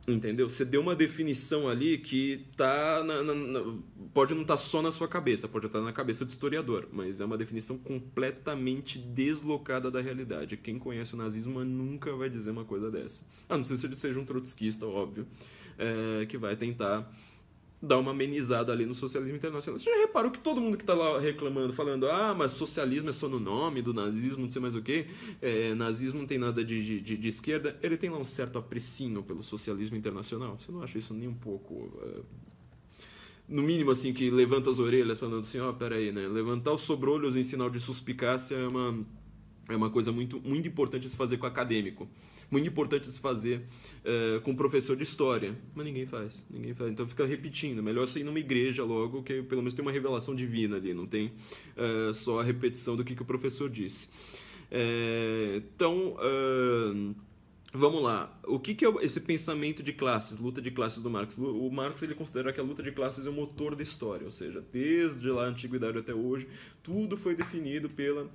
Entendeu? Você deu uma definição ali que tá na, na, na, pode não estar tá só na sua cabeça, pode estar tá na cabeça do historiador, mas é uma definição completamente deslocada da realidade. Quem conhece o nazismo nunca vai dizer uma coisa dessa. A não ser se ele seja um trotskista, óbvio, é, que vai tentar dar uma amenizada ali no socialismo internacional. Você já reparou que todo mundo que está lá reclamando, falando, ah, mas socialismo é só no nome do nazismo, não sei mais o quê, é, nazismo não tem nada de, de, de, esquerda, ele tem lá um certo aprecinho pelo socialismo internacional. Você não acha isso nem um pouco. É, no mínimo, assim, que levanta as orelhas, falando assim, ó, oh, peraí, né? Levantar os sobrolhos em sinal de suspicácia é uma, é uma coisa muito, muito importante se fazer com o acadêmico muito importante de se fazer eh, com um professor de história. Mas ninguém faz, ninguém faz. Então fica repetindo. Melhor sair numa igreja logo, que pelo menos tem uma revelação divina ali, não tem eh, só a repetição do que, que o professor disse. É, então. Vamos lá. O que, que é esse pensamento de classes, luta de classes do Marx? O Marx ele considera que a luta de classes é o motor da história, ou seja, desde lá a antiguidade até hoje, tudo foi definido pela,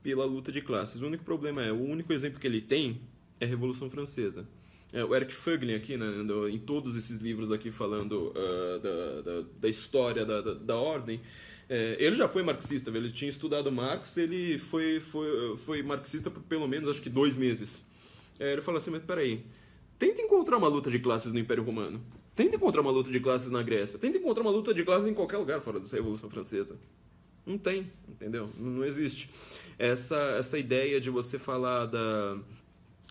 pela luta de classes. O único problema é, o único exemplo que ele tem é a Revolução Francesa. É, o Eric Fuglin aqui, né, em todos esses livros aqui falando uh, da, da, da, história da, da, da ordem, é, ele já foi marxista, ele tinha estudado Marx, ele foi, foi, foi marxista por pelo menos acho que dois meses. É, ele falou assim, mas peraí, tenta encontrar uma luta de classes no Império Romano, tenta encontrar uma luta de classes na Grécia, tenta encontrar uma luta de classes em qualquer lugar fora dessa Revolução Francesa. Não tem, entendeu? Não, não existe. Essa, essa ideia de você falar da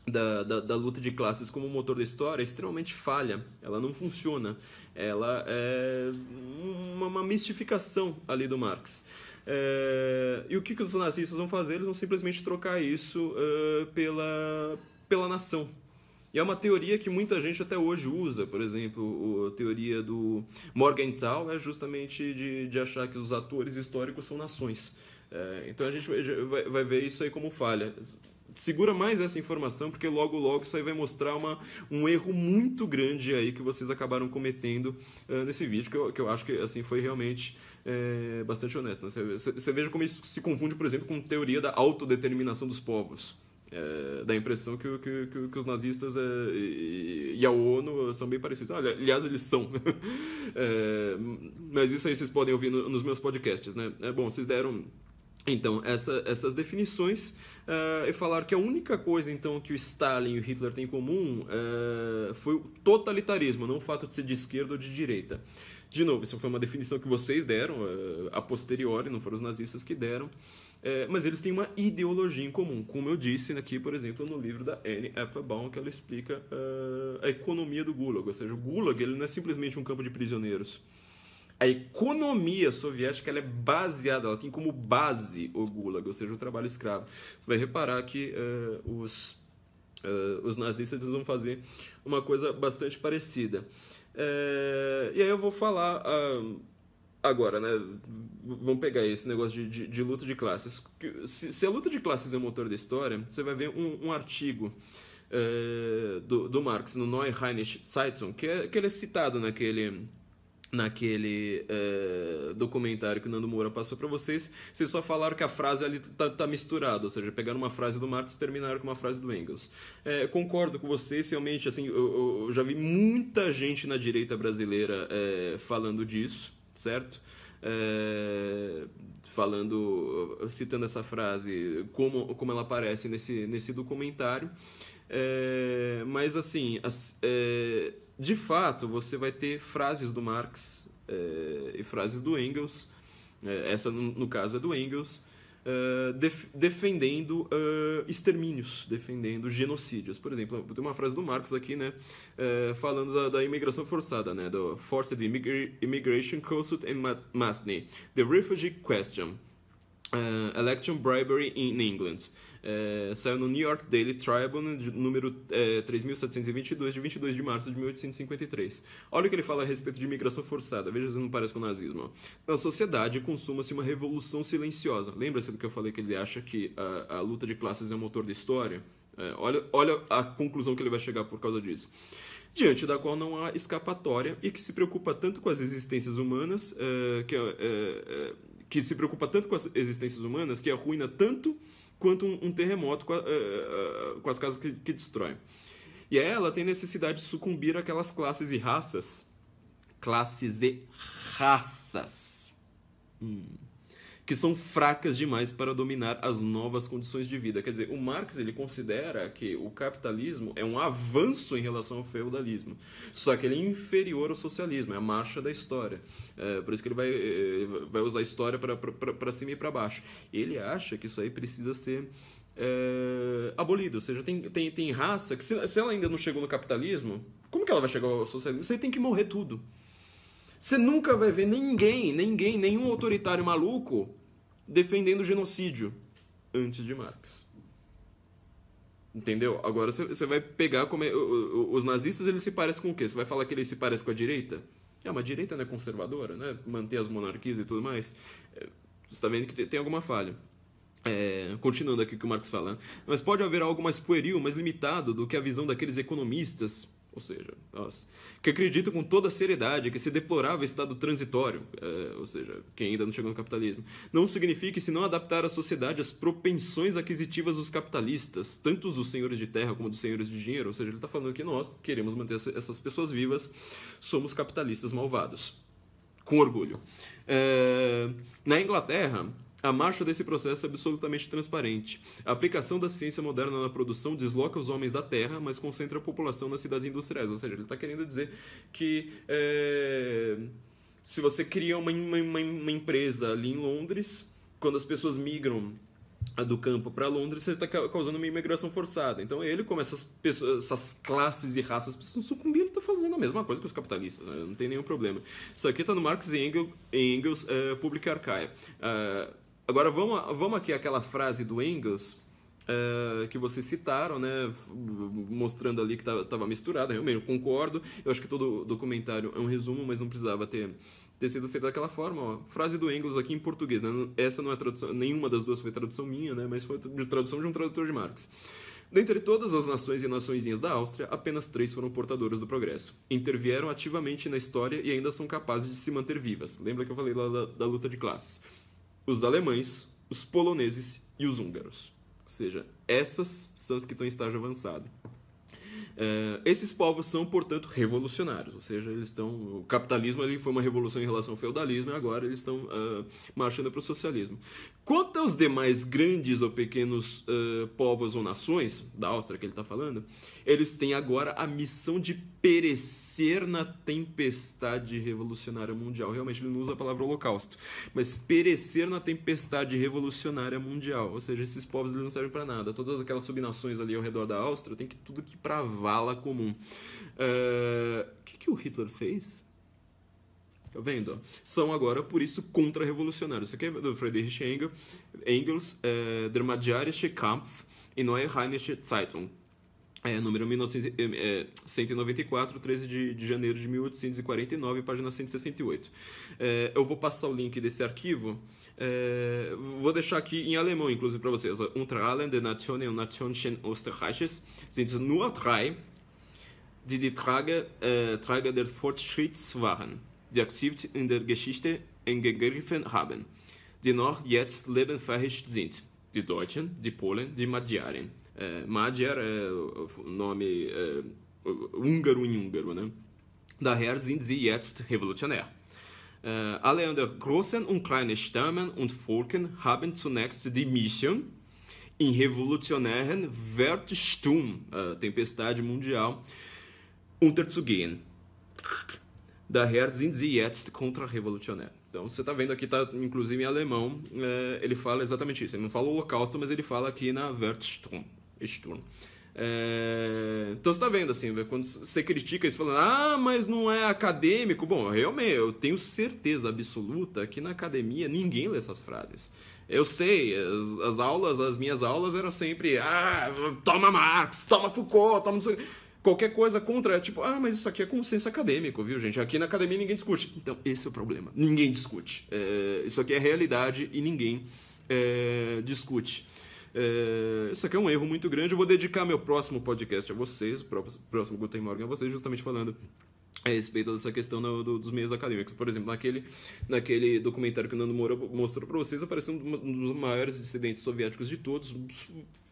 da, da, da, luta de classes como motor da história é extremamente falha, ela não funciona, ela é uma, uma mistificação ali do Marx. É, e o que, que os nazistas vão fazer? Eles vão simplesmente trocar isso uh, pela, pela nação. E é uma teoria que muita gente até hoje usa, por exemplo, a teoria do Morgenthau é justamente de, de achar que os atores históricos são nações. É, então a gente vai, vai, vai ver isso aí como falha segura mais essa informação, porque logo logo isso aí vai mostrar uma, um erro muito grande aí que vocês acabaram cometendo uh, nesse vídeo, que eu, que eu acho que assim foi realmente é, bastante honesto. Né? Você, você veja como isso se confunde, por exemplo, com teoria da autodeterminação dos povos. É, dá a impressão que, que, que, que os nazistas é, e, e, a ONU são bem parecidos. Ah, aliás, eles são. é, mas isso aí vocês podem ouvir no, nos meus podcasts, né? É, bom, vocês deram então, essa, essas definições uh, falaram que a única coisa então que o Stalin e o Hitler têm em comum uh, foi o totalitarismo, não o fato de ser de esquerda ou de direita. De novo, isso foi uma definição que vocês deram, uh, a posteriori, não foram os nazistas que deram, mas eles têm uma ideologia em comum, como eu disse aqui, por exemplo, no livro da Anne Applebaum, que ela explica a economia do Gulag, ou seja, o Gulag ele não é simplesmente um campo de prisioneiros a economia soviética ela é baseada, ela tem como base o gulag, ou seja, o trabalho escravo. Você vai reparar que uh, os, uh, os nazistas vão fazer uma coisa bastante parecida. Uh, e aí eu vou falar ah, agora, né? Vamos pegar esse negócio de, de, de luta de classes. Se, se, a luta de classes é o motor da história, você vai ver um, um artigo é, do, do Marx no Neue Rheinische Zeitung, que, é, que ele é citado naquele naquele é, documentário que o Nando Moura passou para vocês, vocês só falaram que a frase ali tá, tá misturada, ou seja, pegaram uma frase do Marx e terminaram com uma frase do Engels. É, concordo com vocês, realmente, assim, eu, eu, já vi muita gente na direita brasileira é, falando disso, certo? É, falando, citando essa frase, como, como ela aparece nesse, nesse documentário. É, mas, assim, as, é, de fato, você vai ter frases do Marx é, e frases do Engels, é, essa no, no, caso é do Engels, é, def, defendendo extermínios, defendendo genocídios. Por exemplo, tem uma frase do Marx aqui, né, falando da, da, imigração forçada, né, do Forced Immigration Consult and Masney, The Refugee Question, uh, Election Bribery in England. É, saiu no New York Daily Tribune, número é, 3.722, de 22 de março de 1853. Olha o que ele fala a respeito de imigração forçada, veja se não parece com o nazismo. Na sociedade, consuma-se uma revolução silenciosa. Lembra-se do que eu falei que ele acha que a, a luta de classes é o motor da história? É, olha, olha a conclusão que ele vai chegar por causa disso diante da qual não há escapatória e que se preocupa tanto com as existências humanas, é, que, é, é, que se preocupa tanto com as existências humanas que arruína tanto quanto um, um terremoto com, a, uh, com, as casas que, que destroem. E ela tem necessidade de sucumbir àquelas classes e raças. Classes e raças. Hum que são fracas demais para dominar as novas condições de vida. Quer dizer, o Marx ele considera que o capitalismo é um avanço em relação ao feudalismo, só que ele é inferior ao socialismo, é a marcha da história. É, por isso que ele vai, é, vai usar a história para cima e para baixo. Ele acha que isso aí precisa ser é, abolido. Ou seja, tem, tem, tem raça que, se, se, ela ainda não chegou no capitalismo, como que ela vai chegar ao socialismo? Você tem que morrer tudo. Você nunca vai ver ninguém, ninguém, nenhum autoritário maluco defendendo o genocídio antes de Marx. Entendeu? Agora você vai pegar como é, os nazistas eles se parecem com o quê? Você vai falar que eles se parecem com a direita? É uma direita né, conservadora, né? Manter as monarquias e tudo mais. É, você está vendo que tem alguma falha. É, continuando aqui o que o Marx fala. Né? Mas pode haver algo mais pueril, mais limitado do que a visão daqueles economistas ou seja, nós, que acreditam com toda seriedade que esse deplorável estado transitório, é, ou seja, quem ainda não chegou no capitalismo, não significa se não adaptar a sociedade às propensões aquisitivas dos capitalistas, tanto dos senhores de terra como dos senhores de dinheiro, ou seja, ele está falando que nós queremos manter essas pessoas vivas, somos capitalistas malvados. Com orgulho. É, na Inglaterra, a marcha desse processo é absolutamente transparente. A aplicação da ciência moderna na produção desloca os homens da terra, mas concentra a população nas cidades industriais. Ou seja, ele está querendo dizer que. É, se você cria uma, uma, uma empresa ali em Londres, quando as pessoas migram do campo para Londres, você está causando uma imigração forçada. Então ele, como essas, pessoas, essas classes e raças precisam sucumbir, ele está fazendo a mesma coisa que os capitalistas, né? não tem nenhum problema. Isso aqui está no Marx e Engels, Engels é, Public Archive. Ah, Agora vamos, vamos aqui àquela frase do Engels é, que vocês citaram, né, mostrando ali que estava misturada, Eu eu concordo, eu acho que todo documentário é um resumo, mas não precisava ter, ter sido feito daquela forma. Ó. Frase do Engels aqui em português, né? essa não é tradução, nenhuma das duas foi tradução minha, né, mas foi tradução de um tradutor de Marx. Dentre todas as nações e naçõezinhas da Áustria, apenas três foram portadoras do progresso. Intervieram ativamente na história e ainda são capazes de se manter vivas. Lembra que eu falei lá da, da luta de classes? os alemães, os poloneses e os húngaros. Ou seja, essas são as que estão em estágio avançado. Uh, esses povos são, portanto, revolucionários, ou seja, eles estão. O capitalismo ali foi uma revolução em relação ao feudalismo e agora eles estão uh, marchando para o socialismo. Quanto aos demais grandes ou pequenos uh, povos ou nações, da Áustria que ele está falando, eles têm agora a missão de perecer na tempestade revolucionária mundial. Realmente ele não usa a palavra holocausto, mas perecer na tempestade revolucionária mundial. Ou seja, esses povos eles não servem para nada. Todas aquelas subnações ali ao redor da Áustria tem que tudo que para vala comum. O uh, que, que o Hitler fez? Tá vendo? São agora, por isso, contra-revolucionários. Isso aqui é do Friedrich Engels, é, Der Magyarische Kampf e Neue Rheinische Zeitung. É, número 1900, é, 194, é, 13 de, de janeiro de 1849, página 168. É, eu vou passar o link desse arquivo, é, vou deixar aqui em alemão, inclusive, para vocês. Unter allen der Nationen und Nationen Österreiches sind nur drei, die die Trage, äh, der Fortschritts waren. die aktiv in der Geschichte eingegriffen haben, die noch jetzt lebenfähig sind. Die Deutschen, die Polen, die Magyaren. Äh, Magyar, äh, Name äh, Húngaro in Húngaro, ne? Daher sind sie jetzt revolutionär. Äh, alle anderen großen und kleinen Stämmen und Volken haben zunächst die Mission, in revolutionären Wertsturm, äh, Tempestade Mundial, unterzugehen. da in die Jetzt Kontrarevolutionär. Então você está vendo aqui, tá, inclusive em alemão, é, ele fala exatamente isso. Ele não fala holocausto, mas ele fala aqui na Wertsturm. Sturm. É, então você está vendo assim, quando você critica isso falando, ah, mas não é acadêmico. Bom, realmente, eu tenho certeza absoluta que na academia ninguém lê essas frases. Eu sei, as, as aulas, as minhas aulas eram sempre, ah, toma Marx, toma Foucault, toma não sei o que. Qualquer coisa contra é tipo, ah, mas isso aqui é consenso acadêmico, viu, gente? Aqui na academia ninguém discute. Então, esse é o problema. Ninguém discute. É, isso aqui é realidade e ninguém é, discute. É, isso aqui é um erro muito grande. Eu vou dedicar meu próximo podcast a vocês, o próximo Guten Morgen a vocês, justamente falando é, a respeito dessa questão do, do, dos meios acadêmicos. Por exemplo, naquele, naquele documentário que o Nando Moura mostrou para vocês, apareceu um dos maiores dissidentes soviéticos de todos,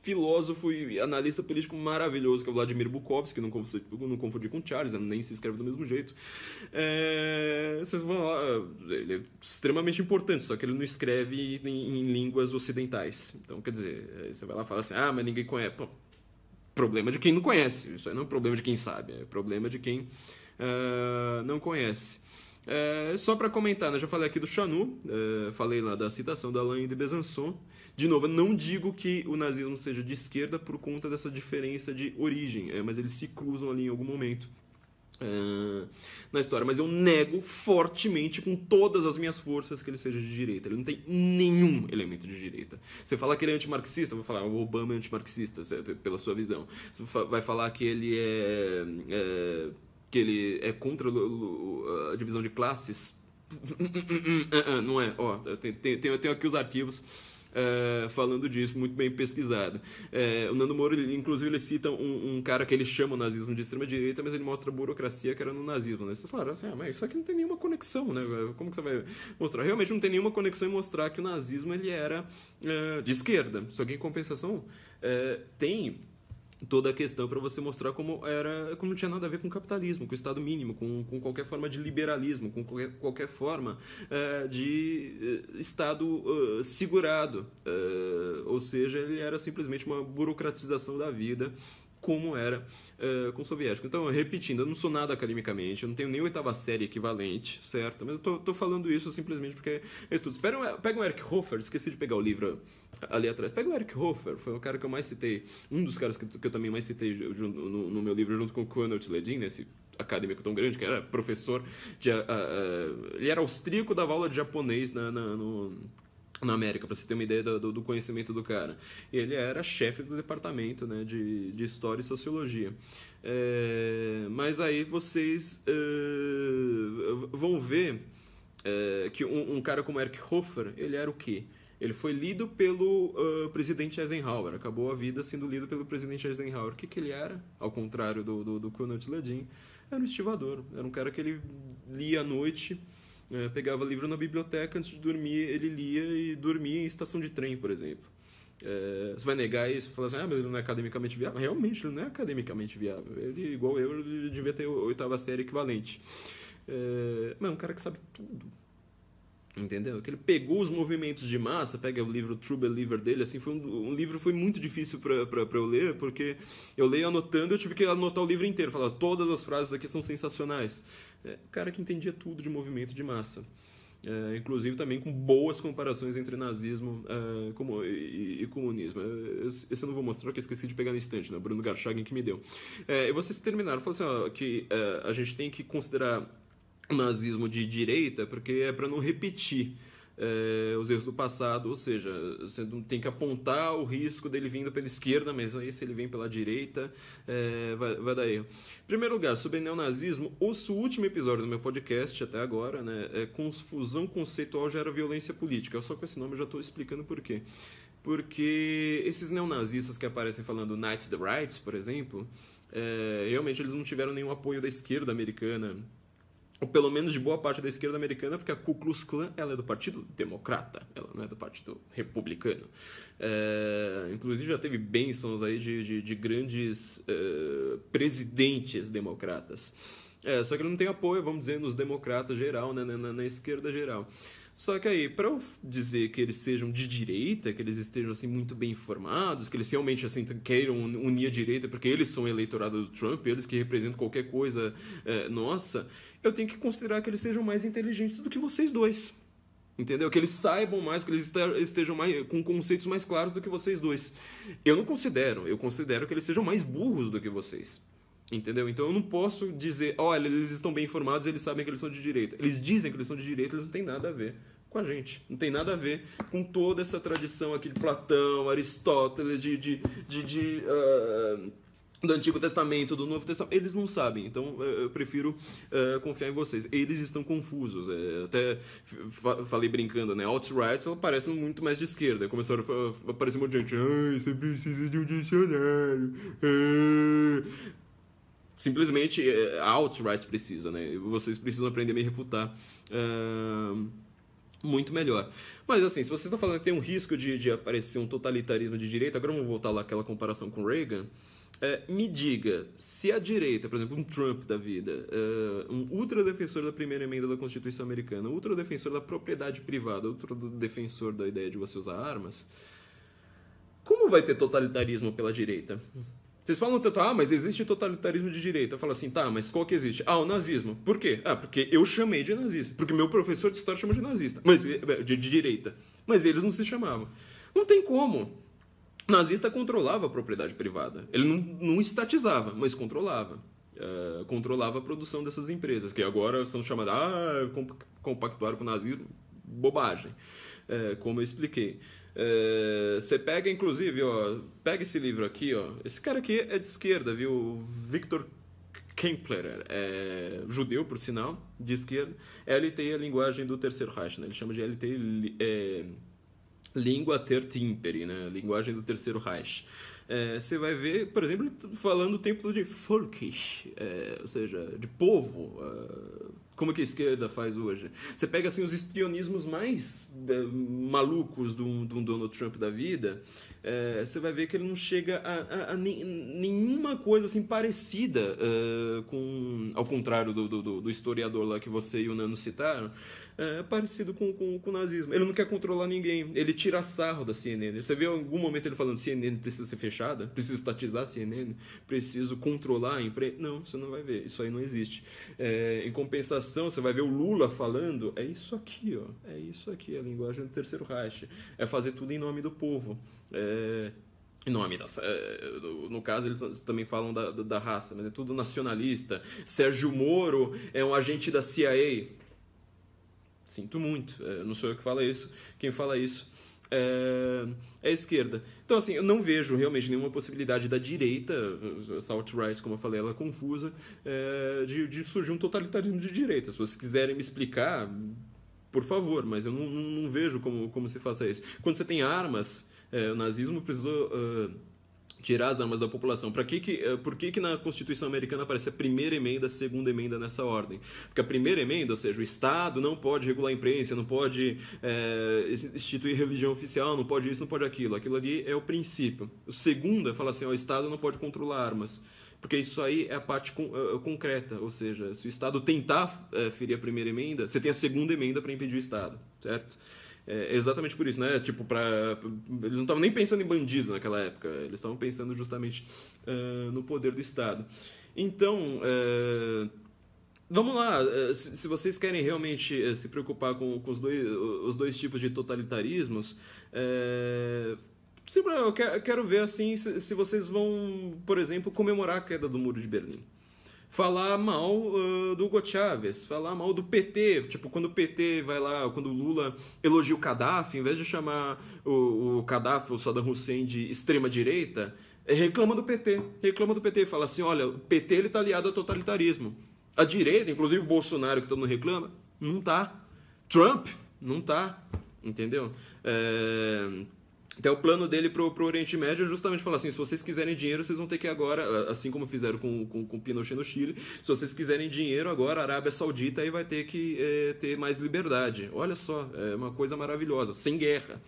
filósofo e analista político maravilhoso que é o Vladimir Bukovsky, não não confundi com Charles, nem se escreve do mesmo jeito. É, vocês vão lá, ele é extremamente importante, só que ele não escreve em, em línguas ocidentais. Então, quer dizer, você vai lá e fala assim, ah, mas ninguém conhece. Pô, problema de quem não conhece, isso aí não é um problema de quem sabe, é problema de quem uh, não conhece. É, só para comentar, né? já falei aqui do Chanu, é, falei lá da citação da Alain de Besançon. De novo, eu não digo que o nazismo seja de esquerda por conta dessa diferença de origem, é, mas eles se cruzam ali em algum momento. É, na história, mas eu nego fortemente com todas as minhas forças que ele seja de direita. Ele não tem nenhum elemento de direita. Você fala que ele é antimarxista, eu vou falar, o Obama é antimarxista, pela sua visão. Você vai falar que ele é, é que ele é contra a divisão de classes. Não é? Ó, eu tenho, tenho aqui os arquivos. Uh, falando disso, muito bem pesquisado. Uh, o Nando Moro, ele, inclusive, ele cita um, um, cara que ele chama o nazismo de extrema-direita, mas ele mostra a burocracia que era no nazismo. Né? Vocês falaram assim, ah, mas isso aqui não tem nenhuma conexão, né? Como que você vai mostrar? Realmente não tem nenhuma conexão em mostrar que o nazismo ele era uh, de esquerda. Só que, em compensação, tem toda a questão para você mostrar como era como não tinha nada a ver com capitalismo, com o Estado mínimo, com, com qualquer forma de liberalismo, com qualquer, qualquer forma eh, de eh, Estado eh, segurado. ou seja, ele era simplesmente uma burocratização da vida como era uh, com o soviético. Então, repetindo, eu não sou nada academicamente, eu não tenho nem oitava série equivalente, certo? Mas eu tô, tô falando isso simplesmente porque é estudo. Pega um, pega um Eric Hofer, esqueci de pegar o livro ali atrás. Pega o Eric Hofer, foi o cara que eu mais citei, um dos caras que, que eu também mais citei junto, no, no, meu livro, junto com o Kuanot Ledin, nesse acadêmico tão grande, que era professor de... Uh, uh, ele era austríaco, dava aula de japonês na, na no na América, para você ter uma ideia do, do, conhecimento do cara. Ele era chefe do departamento né, de, de História e Sociologia. É, mas aí vocês é, vão ver é, que um, um, cara como Eric Hofer, ele era o quê? Ele foi lido pelo uh, presidente Eisenhower, acabou a vida sendo lido pelo presidente Eisenhower. O que, que ele era? Ao contrário do, do, do Kunert Ledin, era um estivador, era um cara que ele lia à noite é, pegava livro na biblioteca, antes de dormir ele lia e dormia em estação de trem, por exemplo. É, você vai negar isso? Falar assim, ah, mas ele não é academicamente viável? Realmente, ele não é academicamente viável. Ele, igual eu, ele devia ter oitava série equivalente. É, mas é um cara que sabe tudo. Entendeu? Que ele pegou os movimentos de massa, pega o livro True Believer dele, assim, foi um, um livro foi muito difícil para eu ler, porque eu leio anotando, eu tive que anotar o livro inteiro, falar todas as frases aqui são sensacionais é, cara que entendia tudo de movimento de massa. É, inclusive também com boas comparações entre nazismo é, como, e, e, comunismo. É, esse eu não vou mostrar, porque esqueci de pegar na estante, né? Bruno Garchagen que me deu. É, e vocês terminaram falando assim, ó, que é, a gente tem que considerar o nazismo de direita porque é para não repetir é, os erros do passado, ou seja, você não tem que apontar o risco dele vindo pela esquerda, mas aí se ele vem pela direita, é, vai, vai dar erro. Em primeiro lugar, sobre neonazismo, ouço o último episódio do meu podcast até agora, né? É, Confusão conceitual gera violência política. Só com esse nome eu já estou explicando por quê. Porque esses neonazistas que aparecem falando Knights the Rights, por exemplo, eh, realmente eles não tiveram nenhum apoio da esquerda americana ou pelo menos de boa parte da esquerda americana, porque a Ku Klux Klan ela é do Partido Democrata, ela não é do Partido Republicano. É, inclusive já teve bênçãos aí de, de, de grandes é, presidentes democratas. É, só que ele não tem apoio, vamos dizer, nos democratas geral, né, na, na, na esquerda geral. Só que aí, para eu dizer que eles sejam de direita, que eles estejam assim muito bem informados, que eles realmente assim queiram unir a direita, porque eles são o eleitorado do Trump, eles que representam qualquer coisa é, nossa, eu tenho que considerar que eles sejam mais inteligentes do que vocês dois. Entendeu? Que eles saibam mais, que eles estejam mais, com conceitos mais claros do que vocês dois. Eu não considero, eu considero que eles sejam mais burros do que vocês. Entendeu? Então eu não posso dizer, olha, eles estão bem informados, eles sabem que eles são de direita. Eles dizem que eles são de direita, eles não têm nada a ver com a gente. Não tem nada a ver com toda essa tradição aqui de Platão, Aristóteles, de, de, de, de uh, do Antigo Testamento, do Novo Testamento. Eles não sabem, então eu prefiro uh, confiar em vocês. Eles estão confusos. É, até fa falei brincando, né? Alt-right parece muito mais de esquerda. Começaram a aparecer um monte de gente. Ai, você precisa de um dicionário. Ah simplesmente é, a alt-right precisa, né? Vocês precisam aprender a me refutar. Uh, muito melhor. Mas assim, se vocês estão falando que tem um risco de, de aparecer um totalitarismo de direita, agora vamos voltar lá àquela comparação com Reagan. É, me diga, se a direita, por exemplo, um Trump da vida, é, um ultra-defensor da primeira emenda da Constituição americana, um ultra-defensor da propriedade privada, ultra-defensor da ideia de você usar armas, como vai ter totalitarismo pela direita? Vocês falam tanto, ah, mas existe totalitarismo de direita. Eu falo assim, tá, mas qual que existe? Ah, o nazismo. Por quê? Ah, porque eu chamei de nazista. Porque meu professor de história chamou de nazista. Mas, eh, eh, de, de direita. Mas eles não se chamavam. Não tem como. O nazista controlava a propriedade privada. Ele não, não estatizava, mas controlava. Uh, controlava a produção dessas empresas, que agora são chamadas, ah, compactuaram com o nazismo. Bobagem. Uh, como eu expliquei. É, eh, você pega, inclusive, ó, pega esse livro aqui, ó. Esse cara aqui é de esquerda, viu? Victor Kempler, é, judeu, por sinal, de esquerda. LT é a linguagem do terceiro Reich, né? Ele chama de LT, é, língua Timperi, né? Linguagem do terceiro Reich. É, você vai ver, por exemplo, falando o tempo de folkish, é, ou seja, de povo, ah, como que a esquerda faz hoje. Você pega assim os histrionismos mais eh, malucos de do, um, do Donald Trump da vida é, você vai ver que ele não chega a, a, a nenhuma coisa assim parecida eh, com, ao contrário do, do, do, historiador lá que você e o Nano citaram, é, parecido com, com, com, o nazismo. Ele não quer controlar ninguém, ele tira sarro da CNN. Você vê em algum momento ele falando CNN precisa ser fechada, precisa estatizar a CNN, preciso controlar a empresa. Não, você não vai ver, isso aí não existe. em compensação, você vai ver o Lula falando, é isso aqui, ó, é isso aqui, a linguagem do terceiro Reich, é fazer tudo em nome do povo. É, é, nome é, No caso, eles também falam da, da, raça, mas é tudo nacionalista. Sérgio Moro é um agente da CIA. Sinto muito, é, não sou eu que fala isso. Quem fala isso é, é a esquerda. Então, assim, eu não vejo realmente nenhuma possibilidade da direita, essa alt-right, como eu falei, ela é confusa, é, de, de surgir um totalitarismo de direita. Se vocês quiserem me explicar, por favor, mas eu não, não, não vejo como, como se faça isso. Quando você tem armas é, o nazismo precisou uh, tirar as armas da população. Para que que, uh, por que que na Constituição americana aparece a primeira emenda, a segunda emenda nessa ordem? Porque a primeira emenda, ou seja, o Estado não pode regular a imprensa, não pode é, instituir religião oficial, não pode isso, não pode aquilo. Aquilo ali é o princípio. O segunda é fala assim, ó, o Estado não pode controlar armas porque isso aí é a parte concreta, ou seja, se o Estado tentar ferir a primeira emenda, você tem a segunda emenda para impedir o Estado, certo? É exatamente por isso, né? Tipo, pra, eles não estavam nem pensando em bandido naquela época, eles estavam pensando justamente uh, no poder do Estado. Então. Uh, Vamos lá, eh, se vocês querem realmente se preocupar com, com os, dois, os dois tipos de totalitarismos, é, eu quero ver assim se vocês vão, por exemplo, comemorar a queda do muro de Berlim falar mal uh, do Hugo Chávez, falar mal do PT, tipo, quando o PT vai lá, quando o Lula elogia o Gaddafi, em vez de chamar o, o Gaddafi, o Saddam Hussein de extrema-direita, é, reclama do PT, reclama do PT, fala assim, olha, o PT ele tá aliado ao totalitarismo. A direita, inclusive o Bolsonaro, que todo mundo reclama, não tá. Trump, não tá, entendeu? É... Até o plano dele pro, pro Oriente Médio é justamente falar assim: se vocês quiserem dinheiro, vocês vão ter que agora, assim como fizeram com, com, com Pinochet no Chile, se vocês quiserem dinheiro, agora a Arábia Saudita aí vai ter que é, ter mais liberdade. Olha só, é uma coisa maravilhosa, sem guerra.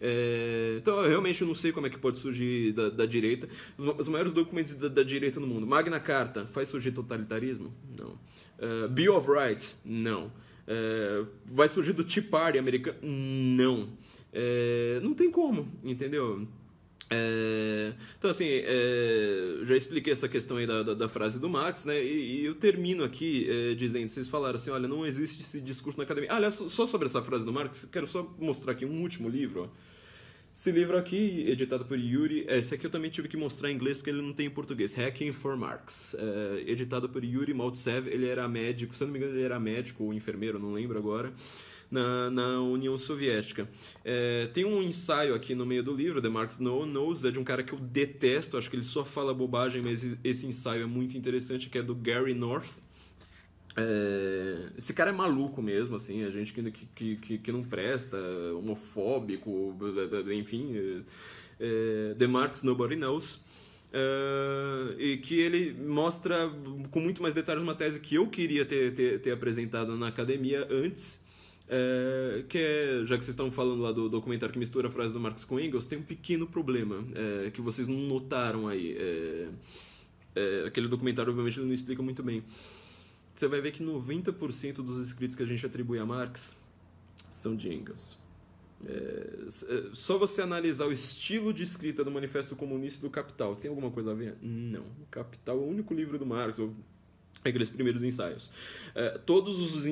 É, então, eu realmente não sei como é que pode surgir da, da direita. Os maiores documentos da, da, direita no mundo. Magna Carta, faz surgir totalitarismo? Não. Uh, Bill of Rights? Não. Uh, vai surgir do Tea Party americano? Não. É, não tem como, entendeu? É, então, assim, é, já expliquei essa questão aí da, da, da frase do Marx, né? E, e eu termino aqui é, dizendo: vocês falaram assim, olha, não existe esse discurso na academia. Ah, aliás, só sobre essa frase do Marx, quero só mostrar aqui um último livro. Ó. Esse livro aqui, editado por Yuri, é, esse aqui eu também tive que mostrar em inglês porque ele não tem em português. Hacking for Marx, é, editado por Yuri Maltsev. Ele era médico, se eu não me engano, ele era médico ou enfermeiro, não lembro agora na, na União Soviética. É, tem um ensaio aqui no meio do livro, The Marx No Knows, é de um cara que eu detesto, acho que ele só fala bobagem, mas esse ensaio é muito interessante, que é do Gary North. É, esse cara é maluco mesmo, assim, a é gente que, que, que, que não presta, homofóbico, enfim. É, é The Marx Nobody Knows. Uh, e que ele mostra com muito mais detalhes uma tese que eu queria ter, ter, ter apresentado na academia antes, é, que é, já que vocês estão falando lá do documentário que mistura a frase do Marx com Engels, tem um pequeno problema é, que vocês não notaram aí. É, é aquele documentário, obviamente, não explica muito bem. Você vai ver que 90% dos escritos que a gente atribui a Marx são de Engels. É, é, só você analisar o estilo de escrita do Manifesto Comunista do Capital, tem alguma coisa a ver? Não. O Capital é o único livro do Marx, ou aqueles primeiros ensaios. É, todos os,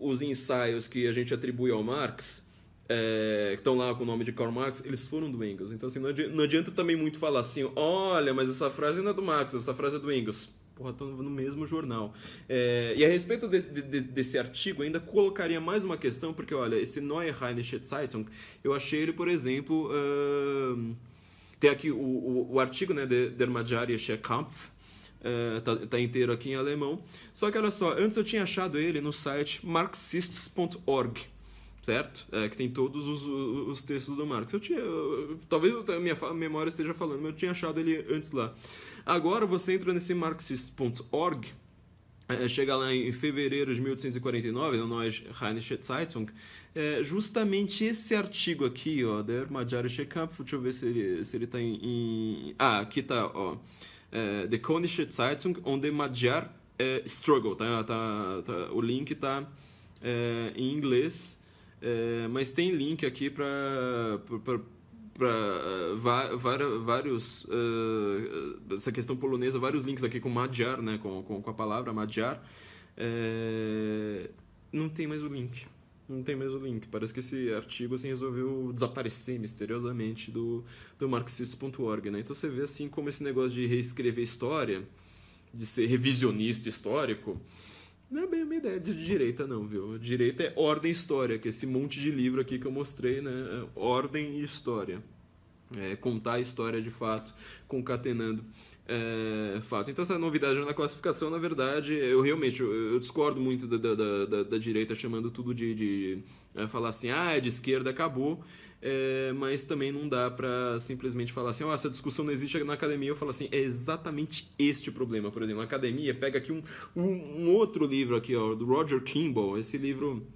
os ensaios que a gente atribui ao Marx, é, que estão lá com o nome de Karl Marx, eles foram do Engels. Então, assim, não adianta, não adianta, também muito falar assim, olha, mas essa frase não é do Marx, essa frase é do Engels. Porra, estão no mesmo jornal. É, e a respeito de, de, desse artigo, ainda colocaria mais uma questão, porque, olha, esse Neue Rheinische Zeitung, eu achei ele, por exemplo... Uh, tem aqui o, o, o artigo, né, de Der Majarische Kampf, é, tá, tá, inteiro aqui em alemão. Só que olha só, antes eu tinha achado ele no site marxists.org, certo? É, que tem todos os, os, textos do Marx. Eu tinha, eu, talvez a minha memória esteja falando, mas eu tinha achado ele antes lá. Agora você entra nesse marxists.org, é, eh, chega lá em fevereiro de 1849, no Neue Rheinische Zeitung, é justamente esse artigo aqui, ó, Der Majarische Kampf, deixa eu ver se ele, se ele tá em, em... Ah, aqui tá, ó... Eh, The Konische Zeitung und Magyar äh, Struggle. Tá, tá, tá, o link está é, eh, em inglês, é, mas tem link aqui para para vários uh, essa questão polonesa vários links aqui com Magyar né com, com, com a palavra Magyar não tem mais o link não tem mais o link. Parece que esse artigo assim, resolveu desaparecer misteriosamente do, do marxist.org. Né? Então você vê assim como esse negócio de reescrever história, de ser revisionista histórico, não é bem uma ideia de direita, não, viu? Direita é ordem e história, que é esse monte de livro aqui que eu mostrei, né? É ordem e história. É, contar a história de fato, concatenando é, fato. Então, essa novidade na classificação, na verdade, eu realmente eu, eu discordo muito da, da, da, da, direita chamando tudo de, de é, falar assim, ah, é de esquerda, acabou. É, mas também não dá para simplesmente falar assim, ah, essa discussão não existe na academia. Eu falo assim, é exatamente este problema, por exemplo. Na academia, pega aqui um, um, um outro livro aqui, ó, do Roger Kimball, esse livro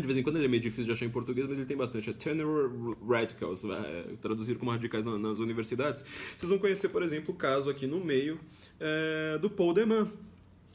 de vez em quando ele é meio difícil de achar em português, mas ele tem bastante. É Tenor Radicals, é, traduzido como radicais nas universidades. Vocês vão conhecer, por exemplo, o caso aqui no meio é, do Paul Deman,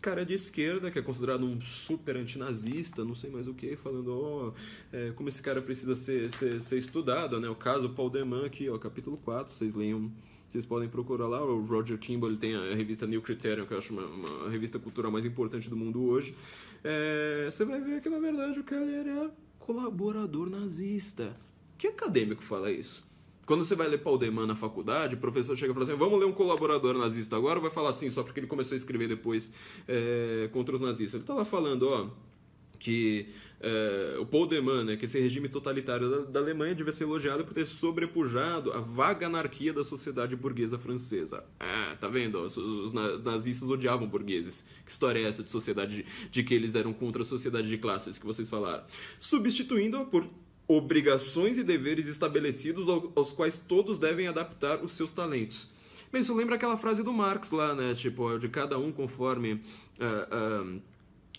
cara de esquerda, que é considerado um super antinazista, não sei mais o que, falando oh, é, como esse cara precisa ser, ser, ser, estudado, né? O caso Paul Deman aqui, ó, capítulo 4, vocês leiam, vocês podem procurar lá, o Roger Kimball tem a revista New Criterion, que eu acho uma, uma revista cultural mais importante do mundo hoje. É, você vai ver que, na verdade, o cara era é colaborador nazista. Que acadêmico fala isso? Quando você vai ler Paul Deman na faculdade, o professor chega e fala assim: vamos ler um colaborador nazista agora, vai falar assim, só porque ele começou a escrever depois é, contra os nazistas. Ele está lá falando, ó que é, o Paul Deman, né, que esse regime totalitário da, da, Alemanha devia ser elogiado por ter sobrepujado a vaga anarquia da sociedade burguesa francesa. Ah, tá vendo? Os, os nazistas odiavam burgueses. Que história é essa de sociedade de, de que eles eram contra a sociedade de classes que vocês falaram? Substituindo-a por obrigações e deveres estabelecidos aos quais todos devem adaptar os seus talentos. Bem, isso lembra aquela frase do Marx lá, né? Tipo, de cada um conforme uh, uh,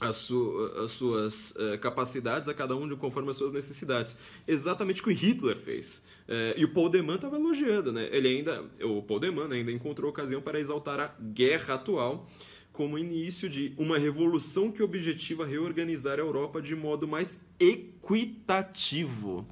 as, su as, suas uh, capacidades, a cada um conforme as suas necessidades. Exatamente o que Hitler fez. e o Paul Deman estava elogiando, né? Ele ainda, o Paul Deman ainda encontrou ocasião para exaltar a guerra atual como início de uma revolução que objetiva reorganizar a Europa de modo mais equitativo.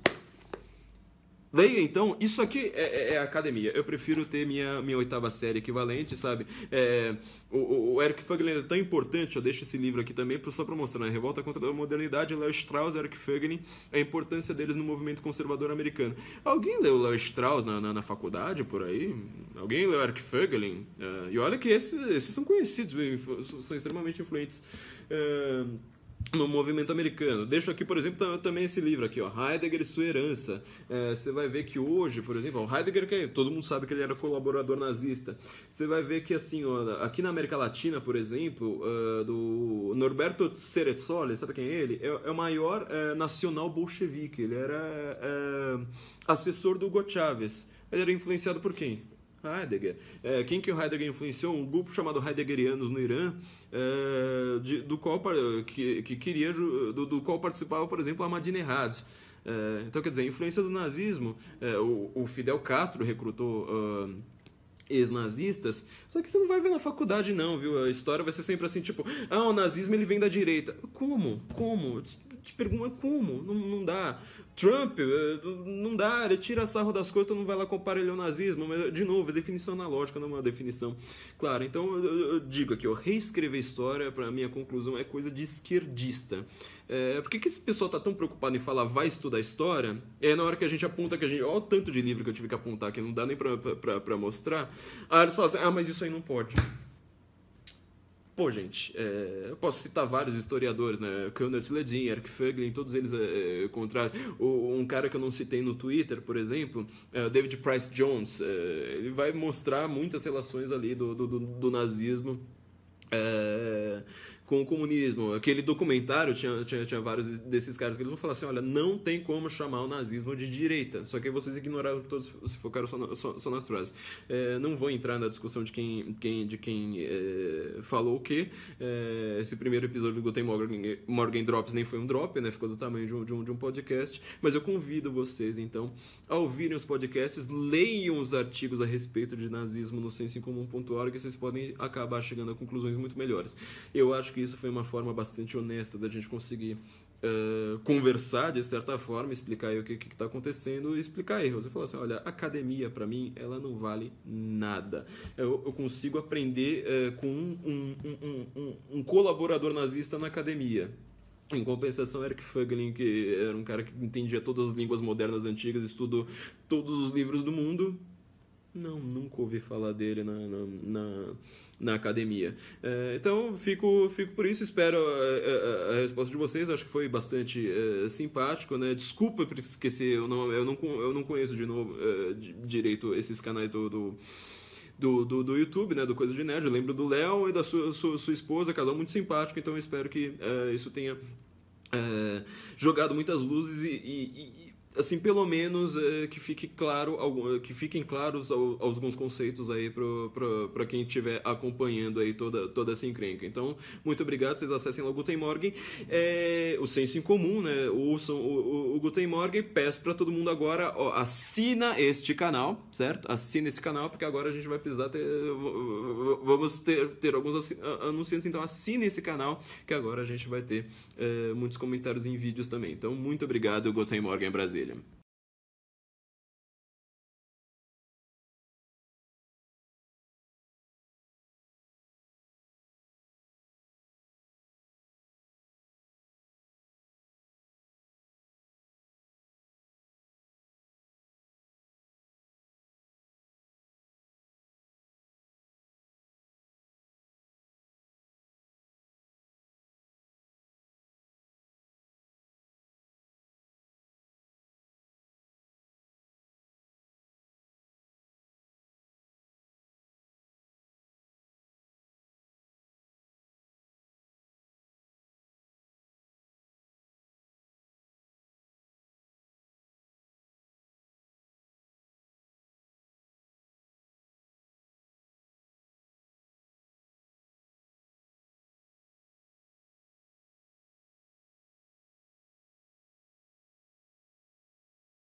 Leia então, isso aqui é, é, é, academia. Eu prefiro ter minha, minha oitava série equivalente, sabe? É, o, o, Eric Fagner é tão importante, eu deixo esse livro aqui também só para mostrar. Né? Revolta contra a Modernidade, Leo Strauss, Eric Fagner, a importância deles no movimento conservador americano. Alguém leu Leo Strauss na, na, na faculdade por aí? Alguém leu Eric Fagner? Uh, é, e olha que esses, esses são conhecidos, são extremamente influentes. Uh, no movimento americano. Deixo aqui, por exemplo, também esse livro aqui, ó, Heidegger e sua herança. É, você vai ver que hoje, por exemplo, o Heidegger, que é, todo mundo sabe que ele era colaborador nazista. Você vai ver que, assim, ó, aqui na América Latina, por exemplo, uh, do Norberto Cerezzoli, sabe quem é ele? É, é o maior nacional bolchevique. Ele era assessor do Hugo Chávez. Ele era influenciado por quem? Heidegger. É, quem que o Heidegger influenciou? Um grupo chamado Heideggerianos no Irã, é, de, do qual que, que queria do, do, qual participava, por exemplo, a É, então, quer dizer, a influência do nazismo, é, o, o, Fidel Castro recrutou uh, ex-nazistas, só que você não vai ver na faculdade não, viu? A história vai ser sempre assim, tipo, ah, o nazismo ele vem da direita. Como? Como? te pergunta como? Não, não dá. Trump, eh, não dá, ele tira sarro das coisas, tu não vai lá comparar ele ao nazismo, mas, de novo, é definição analógica, não é uma definição clara. Então, eu, eu digo aqui, ó, reescrever história, para minha conclusão, é coisa de esquerdista. É, por que, que esse pessoal tá tão preocupado em falar vai estudar história? É na hora que a gente aponta que a gente. Olha o tanto de livro que eu tive que apontar que não dá nem para mostrar. Aí eles falam assim, ah, mas isso aí não pode pô, gente, é, eu posso citar vários historiadores, né? Kernot Ledin, Eric Föglin, todos eles é, é contra um cara que eu não citei no Twitter, por exemplo, é, David Price Jones, é, ele vai mostrar muitas relações ali do, do, do, do nazismo é, com o comunismo. Aquele documentário tinha, tinha, tinha vários desses caras que eles vão falar assim: olha, não tem como chamar o nazismo de direita. Só que vocês ignoraram todos, se focaram só, só, só nas frases. É, não vou entrar na discussão de quem, quem de quem é, falou o quê. É, esse primeiro episódio do Guten Morgen, Morgen Drops nem foi um drop, né? Ficou do tamanho de um, de um, de um podcast. Mas eu convido vocês, então, a ouvirem os podcasts, leiam os artigos a respeito de nazismo no senso em comum.org vocês podem acabar chegando a conclusões muito melhores. Eu acho que que isso foi uma forma bastante honesta da gente conseguir uh, conversar de certa forma, explicar aí o que está acontecendo e explicar erros. Eu falo assim, olha, academia para mim ela não vale nada. Eu, eu consigo aprender uh, com um, um, um, um colaborador nazista na academia. Em compensação, Eric Fögling, que era um cara que entendia todas as línguas modernas antigas, estudou todos os livros do mundo, não, nunca ouvi falar dele na, na, na, na academia. É, então, fico, fico por isso, espero a, é, a, é, é, a, resposta de vocês, acho que foi bastante é, simpático, né? Desculpa por esquecer, eu não, eu não, eu não conheço de novo é, de, direito esses canais do, do do, do, do, YouTube, né, do Coisa de Nerd. Eu lembro do Léo e da sua, sua, sua, esposa, casal muito simpático, então eu espero que uh, isso tenha uh, jogado muitas luzes e, e, assim pelo menos é, que fique claro que fiquem claros alguns conceitos aí para quem estiver acompanhando aí toda toda essa encrenca então muito obrigado vocês acessem lá o Guten Morgen é, o senso em comum né ouçam o, o, o Guten Morgen peço para todo mundo agora ó, assina este canal certo assina esse canal porque agora a gente vai precisar ter vamos ter, ter alguns anúncios então assina esse canal que agora a gente vai ter é, muitos comentários em vídeos também então muito obrigado Guten Morgen Brasil diyelim.